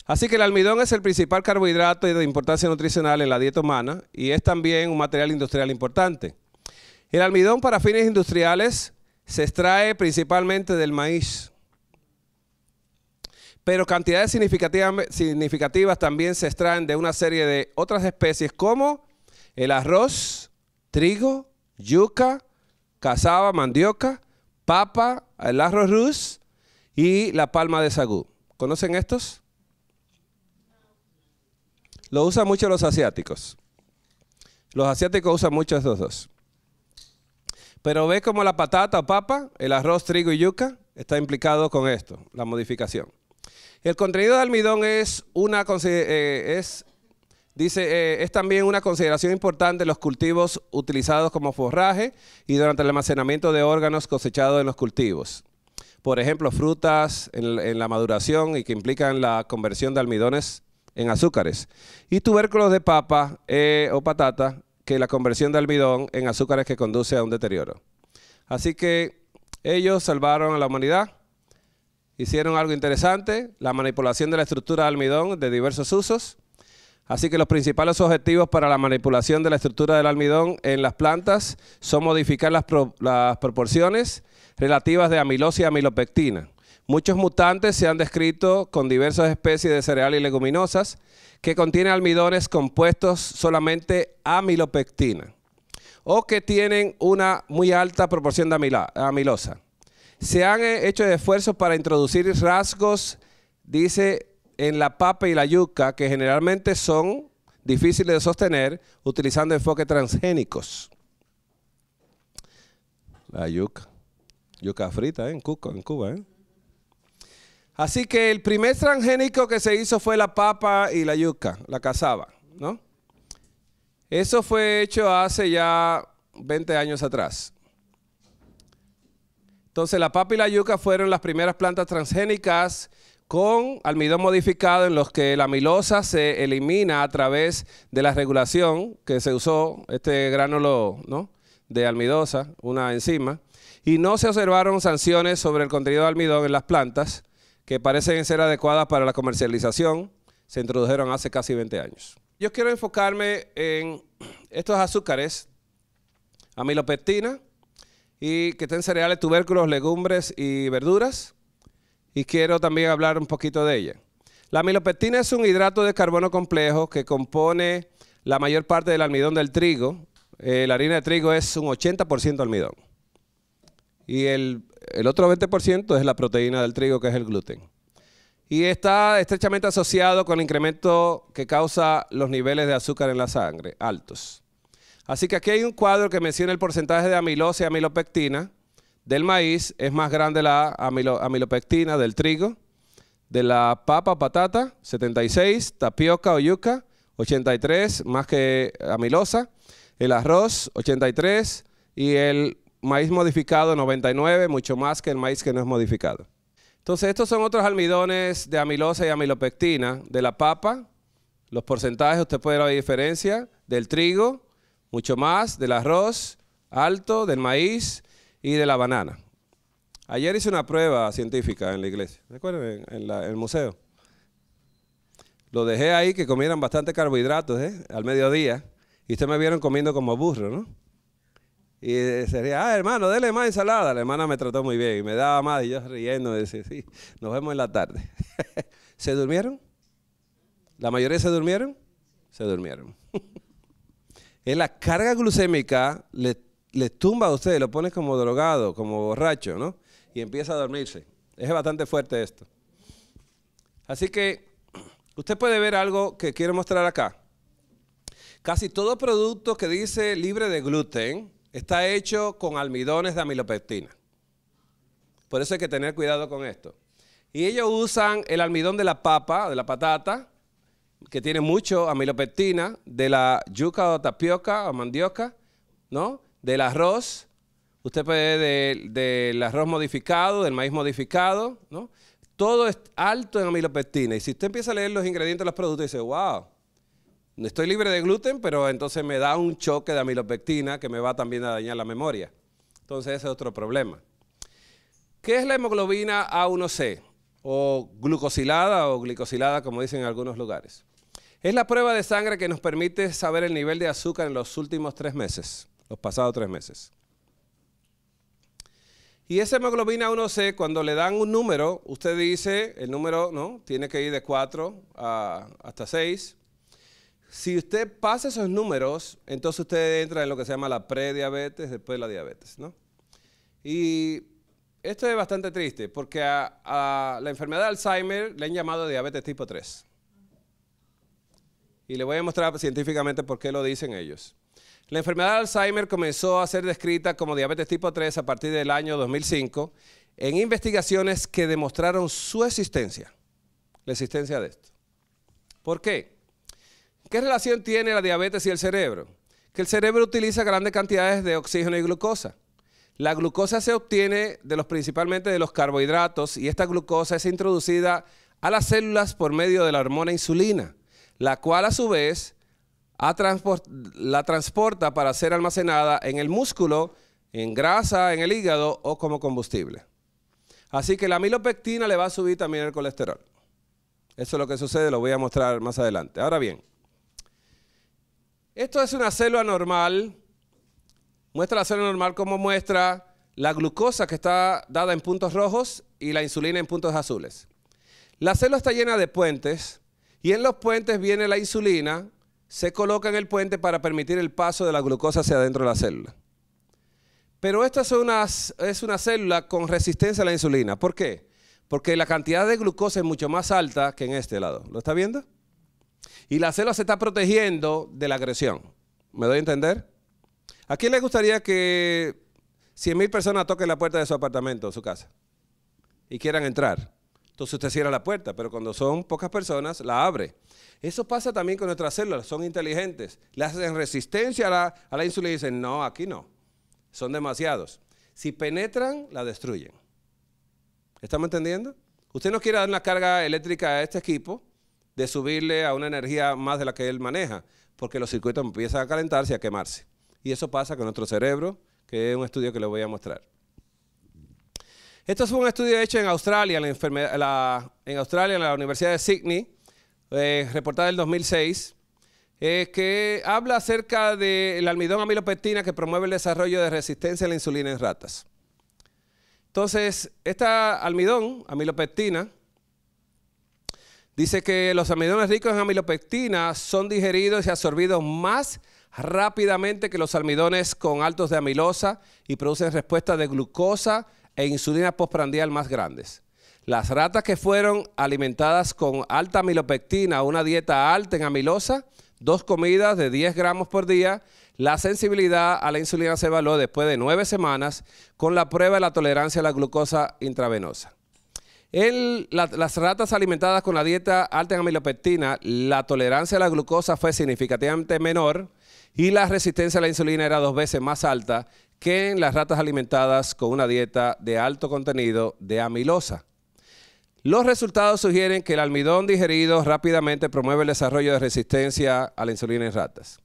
Así que el almidón es el principal carbohidrato de importancia nutricional en la dieta humana y es también un material industrial importante. El almidón para fines industriales se extrae principalmente del maíz. Pero cantidades significativas, también se extraen de una serie de otras especies como el arroz, trigo, yuca, cazaba, mandioca, papa, el arroz rus y la palma de sagú. ¿Conocen estos? Lo usan mucho los asiáticos. Los asiáticos usan mucho estos dos. Pero ve como la patata, o papa, el arroz, trigo y yuca está implicado con esto, la modificación. El contenido de almidón es una eh, es, dice, eh, es también una consideración importante en los cultivos utilizados como forraje y durante el almacenamiento de órganos cosechados en los cultivos. Por ejemplo, frutas en, la maduración y que implican la conversión de almidones en azúcares. Y tubérculos de papa eh, o patata que la conversión de almidón en azúcares que conduce a un deterioro. Así que ellos salvaron a la humanidad, hicieron algo interesante, la manipulación de la estructura de almidón de diversos usos. Así que los principales objetivos para la manipulación de la estructura del almidón en las plantas son modificar las, proporciones relativas de amilosa y amilopectina. Muchos mutantes se han descrito con diversas especies de cereales y leguminosas, que contiene almidones compuestos solamente amilopectina o que tienen una muy alta proporción de amilosa. Se han eh, hecho esfuerzos para introducir rasgos, dice, en la papa y la yuca, que generalmente son difíciles de sostener, utilizando enfoques transgénicos. La yuca. Yuca frita, eh, en, Cuba, en Cuba, ¿eh? Así que el primer transgénico que se hizo fue la papa y la yuca, la cazaba, ¿no? Eso fue hecho hace ya 20 años atrás. Entonces la papa y la yuca fueron las primeras plantas transgénicas con almidón modificado en los que la milosa se elimina a través de la regulación que se usó este gránulo de almidosa, una enzima, y no se observaron sanciones sobre el contenido de almidón en las plantas que parecen ser adecuadas para la comercialización se introdujeron hace casi 20 años. Yo quiero enfocarme en estos azúcares, amilopectina, y que estén cereales, tubérculos, legumbres y verduras. Y quiero también hablar un poquito de ella. La amilopectina es un hidrato de carbono complejo que compone la mayor parte del almidón del trigo. Eh, la harina de trigo es un 80% almidón. Y el el otro 20% es la proteína del trigo, que es el gluten. Y está estrechamente asociado con el incremento que causa los niveles de azúcar en la sangre, altos. Así que aquí hay un cuadro que menciona el porcentaje de amilosa y amilopectina del maíz. Es más grande la amilopectina del trigo. De la papa, patata, 76. Tapioca o yuca, 83, más que amilosa. El arroz, 83. Y el maíz modificado 99, mucho más que el maíz que no es modificado. Entonces, estos son otros almidones de amilosa y amilopectina de la papa. Los porcentajes, usted puede ver la diferencia del trigo, mucho más, del arroz alto, del maíz y de la banana. Ayer hice una prueba científica en la iglesia, recuerden, en, en, el museo. Lo dejé ahí que comieran bastante carbohidratos ¿eh? al mediodía y ustedes me vieron comiendo como burro, ¿no? Y sería, ah, hermano, dele más ensalada. La hermana me trató muy bien y me daba más. Y yo riendo, decía, sí, nos vemos en la tarde. ¿Se durmieron? ¿La mayoría se durmieron? Se durmieron. es la carga glucémica le, le tumba a usted, lo pone como drogado, como borracho, ¿no? Y empieza a dormirse. Es bastante fuerte esto. Así que usted puede ver algo que quiero mostrar acá. Casi todo producto que dice libre de gluten, está hecho con almidones de amilopectina. Por eso hay que tener cuidado con esto. Y ellos usan el almidón de la papa, de la patata, que tiene mucho amilopectina, de la yuca o tapioca o mandioca, ¿no? Del arroz, usted puede del arroz modificado, del maíz modificado, ¿no? Todo es alto en amilopectina. Y si usted empieza a leer los ingredientes de los productos, dice, wow, Estoy libre de gluten, pero entonces me da un choque de amilopectina que me va también a dañar la memoria. Entonces ese es otro problema. ¿Qué es la hemoglobina A1C? O glucosilada o glicosilada, como dicen en algunos lugares. Es la prueba de sangre que nos permite saber el nivel de azúcar en los últimos tres meses, los pasados tres meses. Y esa hemoglobina a 1C, cuando le dan un número, usted dice, el número no tiene que ir de 4 a, hasta 6. Si usted pasa esos números, entonces usted entra en lo que se llama la prediabetes, después la diabetes, ¿no? Y esto es bastante triste porque a, la enfermedad de Alzheimer le han llamado diabetes tipo 3. Y le voy a mostrar científicamente por qué lo dicen ellos. La enfermedad de Alzheimer comenzó a ser descrita como diabetes tipo 3 a partir del año 2005 en investigaciones que demostraron su existencia, la existencia de esto. ¿Por qué? ¿Qué relación tiene la diabetes y el cerebro? Que el cerebro utiliza grandes cantidades de oxígeno y glucosa. La glucosa se obtiene principalmente de los carbohidratos y esta glucosa es introducida a las células por medio de la hormona insulina, la cual a su vez la transporta para ser almacenada en el músculo, en grasa, en el hígado o como combustible. Así que la amilopectina le va a subir también el colesterol. Eso es lo que sucede, lo voy a mostrar más adelante. Ahora bien, esto es una célula normal. Muestra la célula normal como muestra la glucosa que está dada en puntos rojos y la insulina en puntos azules. La célula está llena de puentes y en los puentes viene la insulina, se coloca en el puente para permitir el paso de la glucosa hacia adentro de la célula. Pero esta es una, es una célula con resistencia a la insulina. ¿Por qué? Porque la cantidad de glucosa es mucho más alta que en este lado. ¿Lo está viendo? Y la célula se está protegiendo de la agresión. ¿Me doy a entender? ¿A quién le gustaría que 100.000 personas toquen la puerta de su apartamento o su casa y quieran entrar? Entonces usted cierra la puerta, pero cuando son pocas personas, la abre. Eso pasa también con nuestras células, son inteligentes. Le hacen resistencia a la, a la insulina y dicen, no, aquí no. Son demasiados. Si penetran, la destruyen. ¿Estamos entendiendo? Usted no quiere dar una carga eléctrica a este equipo de subirle a una energía más de la que él maneja, porque los circuitos empiezan a calentarse y a quemarse. Y eso pasa con nuestro cerebro, que es un estudio que les voy a mostrar. Esto es un estudio hecho en Australia, en, la, Australia, en la Universidad de Sydney, eh, reportado en el 2006, eh, que habla acerca del almidón amilopectina que promueve el desarrollo de resistencia a la insulina en ratas. Entonces, esta almidón, amilopectina, Dice que los almidones ricos en amilopectina son digeridos y absorbidos más rápidamente que los almidones con altos de amilosa y producen respuestas de glucosa e insulina postprandial más grandes. Las ratas que fueron alimentadas con alta amilopectina, una dieta alta en amilosa, dos comidas de 10 gramos por día, la sensibilidad a la insulina se evaluó después de nueve semanas con la prueba de la tolerancia a la glucosa intravenosa. En las ratas alimentadas con la dieta alta en amilopectina, la tolerancia a la glucosa fue significativamente menor y la resistencia a la insulina era dos veces más alta que en las ratas alimentadas con una dieta de alto contenido de amilosa. Los resultados sugieren que el almidón digerido rápidamente promueve el desarrollo de resistencia a la insulina en ratas.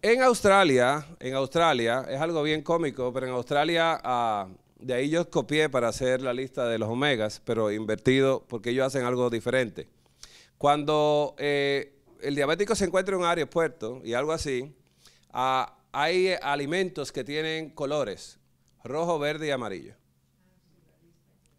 En Australia, en Australia, es algo bien cómico, pero en Australia ah, de ahí yo copié para hacer la lista de los omegas, pero invertido porque ellos hacen algo diferente. Cuando eh, el diabético se encuentra en un aeropuerto y algo así, ah, hay eh, alimentos que tienen colores, rojo, verde y amarillo.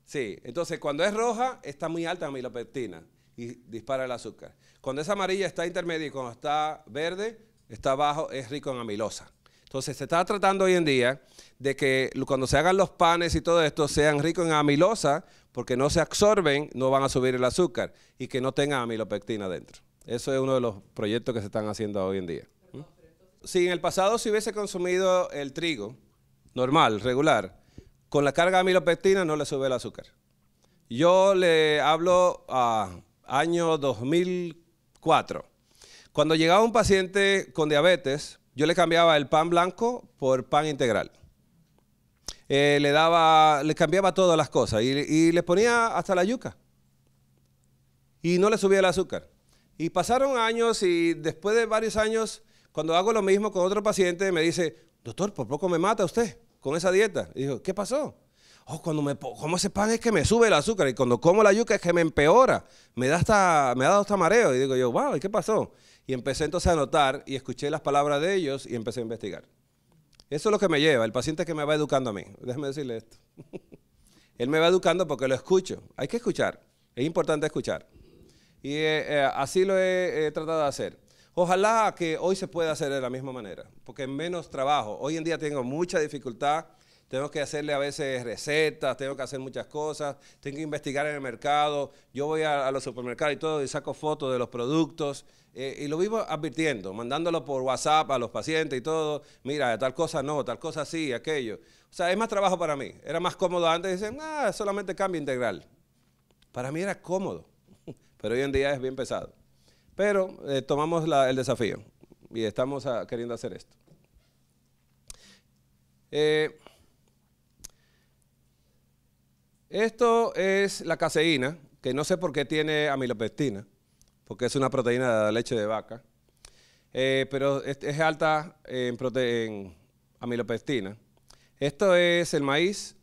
Sí, entonces cuando es roja está muy alta la amilopectina y dispara el azúcar. Cuando es amarilla está intermedio y cuando está verde está bajo, es rico en amilosa. Entonces, se está tratando hoy en día de que cuando se hagan los panes y todo esto sean ricos en amilosa, porque no se absorben, no van a subir el azúcar y que no tenga amilopectina dentro. Eso es uno de los proyectos que se están haciendo hoy en día. ¿Mm? Si en el pasado se hubiese consumido el trigo normal, regular, con la carga de amilopectina no le sube el azúcar. Yo le hablo a año 2004. Cuando llegaba un paciente con diabetes, yo le cambiaba el pan blanco por pan integral. Eh, le daba, le cambiaba todas las cosas y, le ponía hasta la yuca. Y no le subía el azúcar. Y pasaron años y después de varios años, cuando hago lo mismo con otro paciente, me dice, doctor, por poco me mata usted con esa dieta. Y digo, ¿qué pasó? Oh, cuando me como ese pan es que me sube el azúcar y cuando como la yuca es que me empeora, me da hasta, me ha dado hasta mareo. Y digo yo, wow, qué pasó? Y empecé entonces a notar y escuché las palabras de ellos y empecé a investigar. Eso es lo que me lleva, el paciente que me va educando a mí. Déjeme decirle esto. Él me va educando porque lo escucho. Hay que escuchar. Es importante escuchar. Y eh, eh, así lo he, he tratado de hacer. Ojalá que hoy se pueda hacer de la misma manera, porque menos trabajo. Hoy en día tengo mucha dificultad tengo que hacerle a veces recetas, tengo que hacer muchas cosas, tengo que investigar en el mercado, yo voy a, los supermercados y todo y saco fotos de los productos. Eh, y lo vivo advirtiendo, mandándolo por WhatsApp a los pacientes y todo, mira, tal cosa no, tal cosa sí, aquello. O sea, es más trabajo para mí. Era más cómodo antes, dicen, ah, solamente cambio integral. Para mí era cómodo, pero hoy en día es bien pesado. Pero eh, tomamos el desafío y estamos ah, queriendo hacer esto. Eh, esto es la caseína, que no sé por qué tiene amilopectina, porque es una proteína de leche de vaca, eh, pero es, alta en, amilopectina. Esto es el maíz,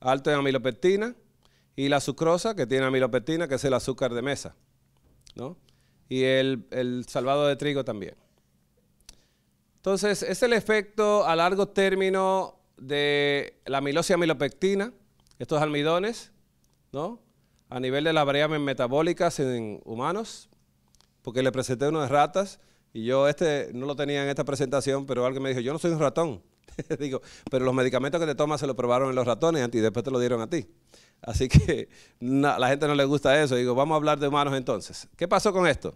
alto en amilopectina, y la sucrosa, que tiene amilopectina, que es el azúcar de mesa, Y el, el salvado de trigo también. Entonces, es el efecto a largo término de la amilosia amilopectina estos almidones, ¿no? A nivel de las variables metabólicas en humanos, porque le presenté uno de ratas y yo este no lo tenía en esta presentación, pero alguien me dijo, yo no soy un ratón. Digo, pero los medicamentos que te tomas se lo probaron en los ratones y después te lo dieron a ti. Así que la gente no le gusta eso. Digo, vamos a hablar de humanos entonces. ¿Qué pasó con esto?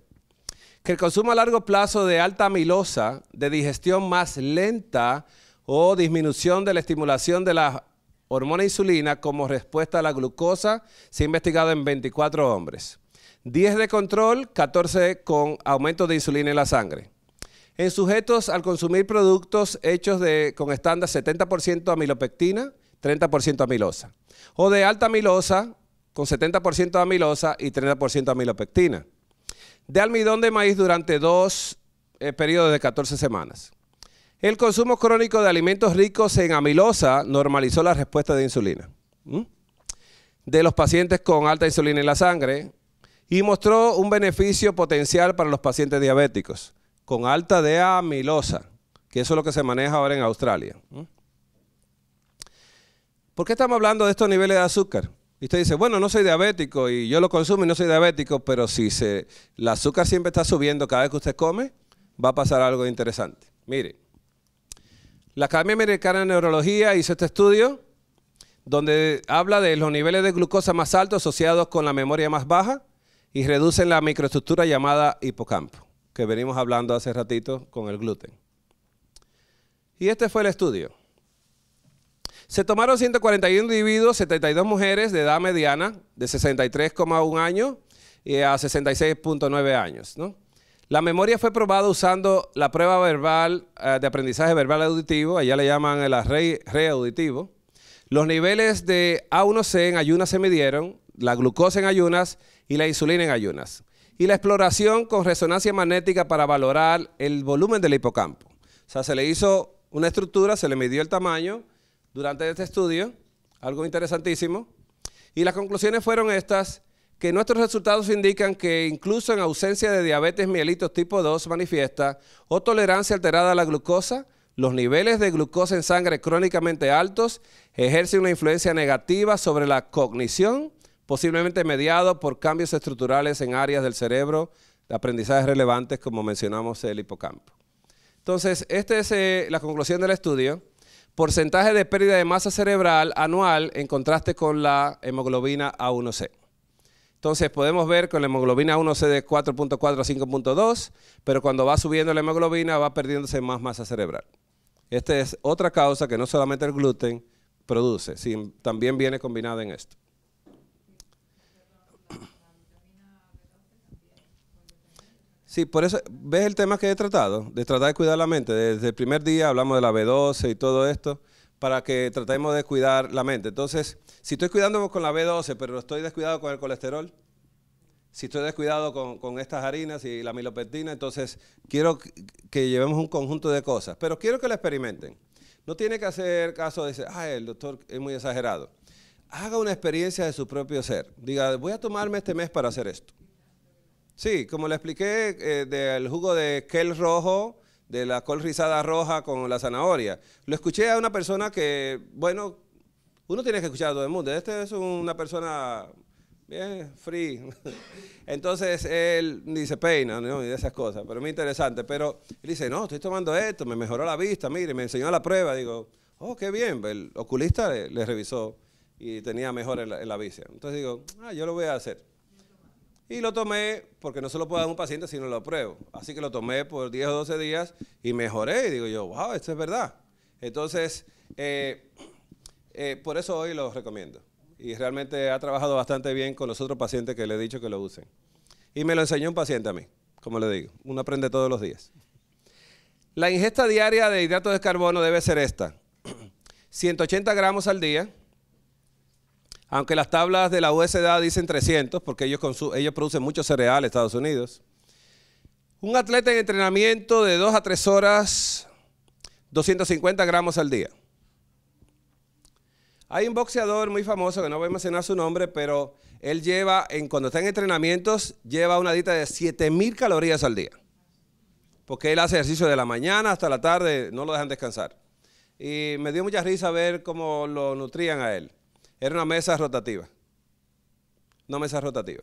Que el consumo a largo plazo de alta amilosa, de digestión más lenta o disminución de la estimulación de la hormona e insulina como respuesta a la glucosa se ha investigado en 24 hombres. 10 de control, 14 con aumento de insulina en la sangre. En sujetos al consumir productos hechos de, con estándar 70% amilopectina, 30% amilosa. O de alta amilosa, con 70% amilosa y 30% amilopectina. De almidón de maíz durante dos eh, periodos de 14 semanas. El consumo crónico de alimentos ricos en amilosa normalizó la respuesta de insulina de los pacientes con alta insulina en la sangre y mostró un beneficio potencial para los pacientes diabéticos con alta de amilosa, que eso es lo que se maneja ahora en Australia. ¿Por qué estamos hablando de estos niveles de azúcar? Y usted dice, bueno, no soy diabético y yo lo consumo y no soy diabético, pero si se, el azúcar siempre está subiendo cada vez que usted come, va a pasar algo interesante. Mire, la Academia Americana de Neurología hizo este estudio donde habla de los niveles de glucosa más altos asociados con la memoria más baja y reducen la microestructura llamada hipocampo, que venimos hablando hace ratito con el gluten. Y este fue el estudio. Se tomaron 141 individuos, 72 mujeres de edad mediana, de 63,1 años a 66,9 años, ¿no? La memoria fue probada usando la prueba verbal eh, de aprendizaje verbal auditivo, allá le llaman el array, array auditivo. Los niveles de A1C en ayunas se midieron, la glucosa en ayunas y la insulina en ayunas. Y la exploración con resonancia magnética para valorar el volumen del hipocampo. O sea, se le hizo una estructura, se le midió el tamaño durante este estudio, algo interesantísimo. Y las conclusiones fueron estas que nuestros resultados indican que incluso en ausencia de diabetes mielitos tipo 2 manifiesta o tolerancia alterada a la glucosa, los niveles de glucosa en sangre crónicamente altos ejercen una influencia negativa sobre la cognición, posiblemente mediado por cambios estructurales en áreas del cerebro de aprendizajes relevantes como mencionamos el hipocampo. Entonces, esta es eh, la conclusión del estudio. Porcentaje de pérdida de masa cerebral anual en contraste con la hemoglobina A1C. Entonces podemos ver con la hemoglobina 1C de 4.4 a 5.2, pero cuando va subiendo la hemoglobina va perdiéndose más masa cerebral. Esta es otra causa que no solamente el gluten produce, sino también viene combinada en esto. Sí, por eso, ¿ves el tema que he tratado? De tratar de cuidar la mente. Desde el primer día hablamos de la B12 y todo esto para que tratemos de cuidar la mente. Entonces, si estoy cuidando con la B12, pero estoy descuidado con el colesterol, si estoy descuidado con, estas harinas y la milopetina, entonces quiero que llevemos un conjunto de cosas. Pero quiero que lo experimenten. No tiene que hacer caso de decir, ah, el doctor es muy exagerado. Haga una experiencia de su propio ser. Diga, voy a tomarme este mes para hacer esto. Sí, como le expliqué eh, del jugo de kel rojo, de la col rizada roja con la zanahoria. Lo escuché a una persona que, bueno, uno tiene que escuchar a todo el mundo. Este es una persona bien free. Entonces él dice peina, ¿no? Y de esas cosas, pero muy interesante. Pero él dice, no, estoy tomando esto, me mejoró la vista, mire, me enseñó la prueba. Digo, oh, qué bien. El oculista le, revisó y tenía mejor la, vista. Entonces digo, ah, yo lo voy a hacer. Y lo tomé porque no se lo puedo dar a un paciente sino lo pruebo. Así que lo tomé por 10 o 12 días y mejoré. Y digo yo, wow, esto es verdad. Entonces, eh, eh, por eso hoy lo recomiendo. Y realmente ha trabajado bastante bien con los otros pacientes que le he dicho que lo usen. Y me lo enseñó un paciente a mí, como le digo. Uno aprende todos los días. La ingesta diaria de hidratos de carbono debe ser esta. 180 gramos al día, aunque las tablas de la USDA dicen 300, porque ellos, ellos producen mucho cereal en Estados Unidos. Un atleta en entrenamiento de 2 a 3 horas, 250 gramos al día. Hay un boxeador muy famoso, que no voy a mencionar su nombre, pero él lleva, en, cuando está en entrenamientos, lleva una dieta de 7000 calorías al día. Porque él hace ejercicio de la mañana hasta la tarde, no lo dejan descansar. Y me dio mucha risa ver cómo lo nutrían a él. Era una mesa rotativa. no mesa rotativa.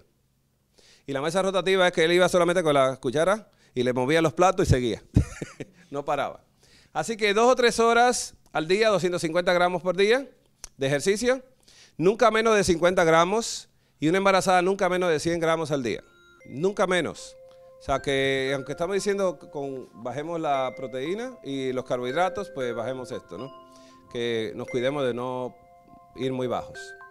Y la mesa rotativa es que él iba solamente con la cuchara y le movía los platos y seguía. no paraba. Así que dos o tres horas al día, 250 gramos por día de ejercicio, nunca menos de 50 gramos y una embarazada nunca menos de 100 gramos al día. Nunca menos. O sea que aunque estamos diciendo con bajemos la proteína y los carbohidratos, pues bajemos esto, ¿no? Que nos cuidemos de no ir muy bajos.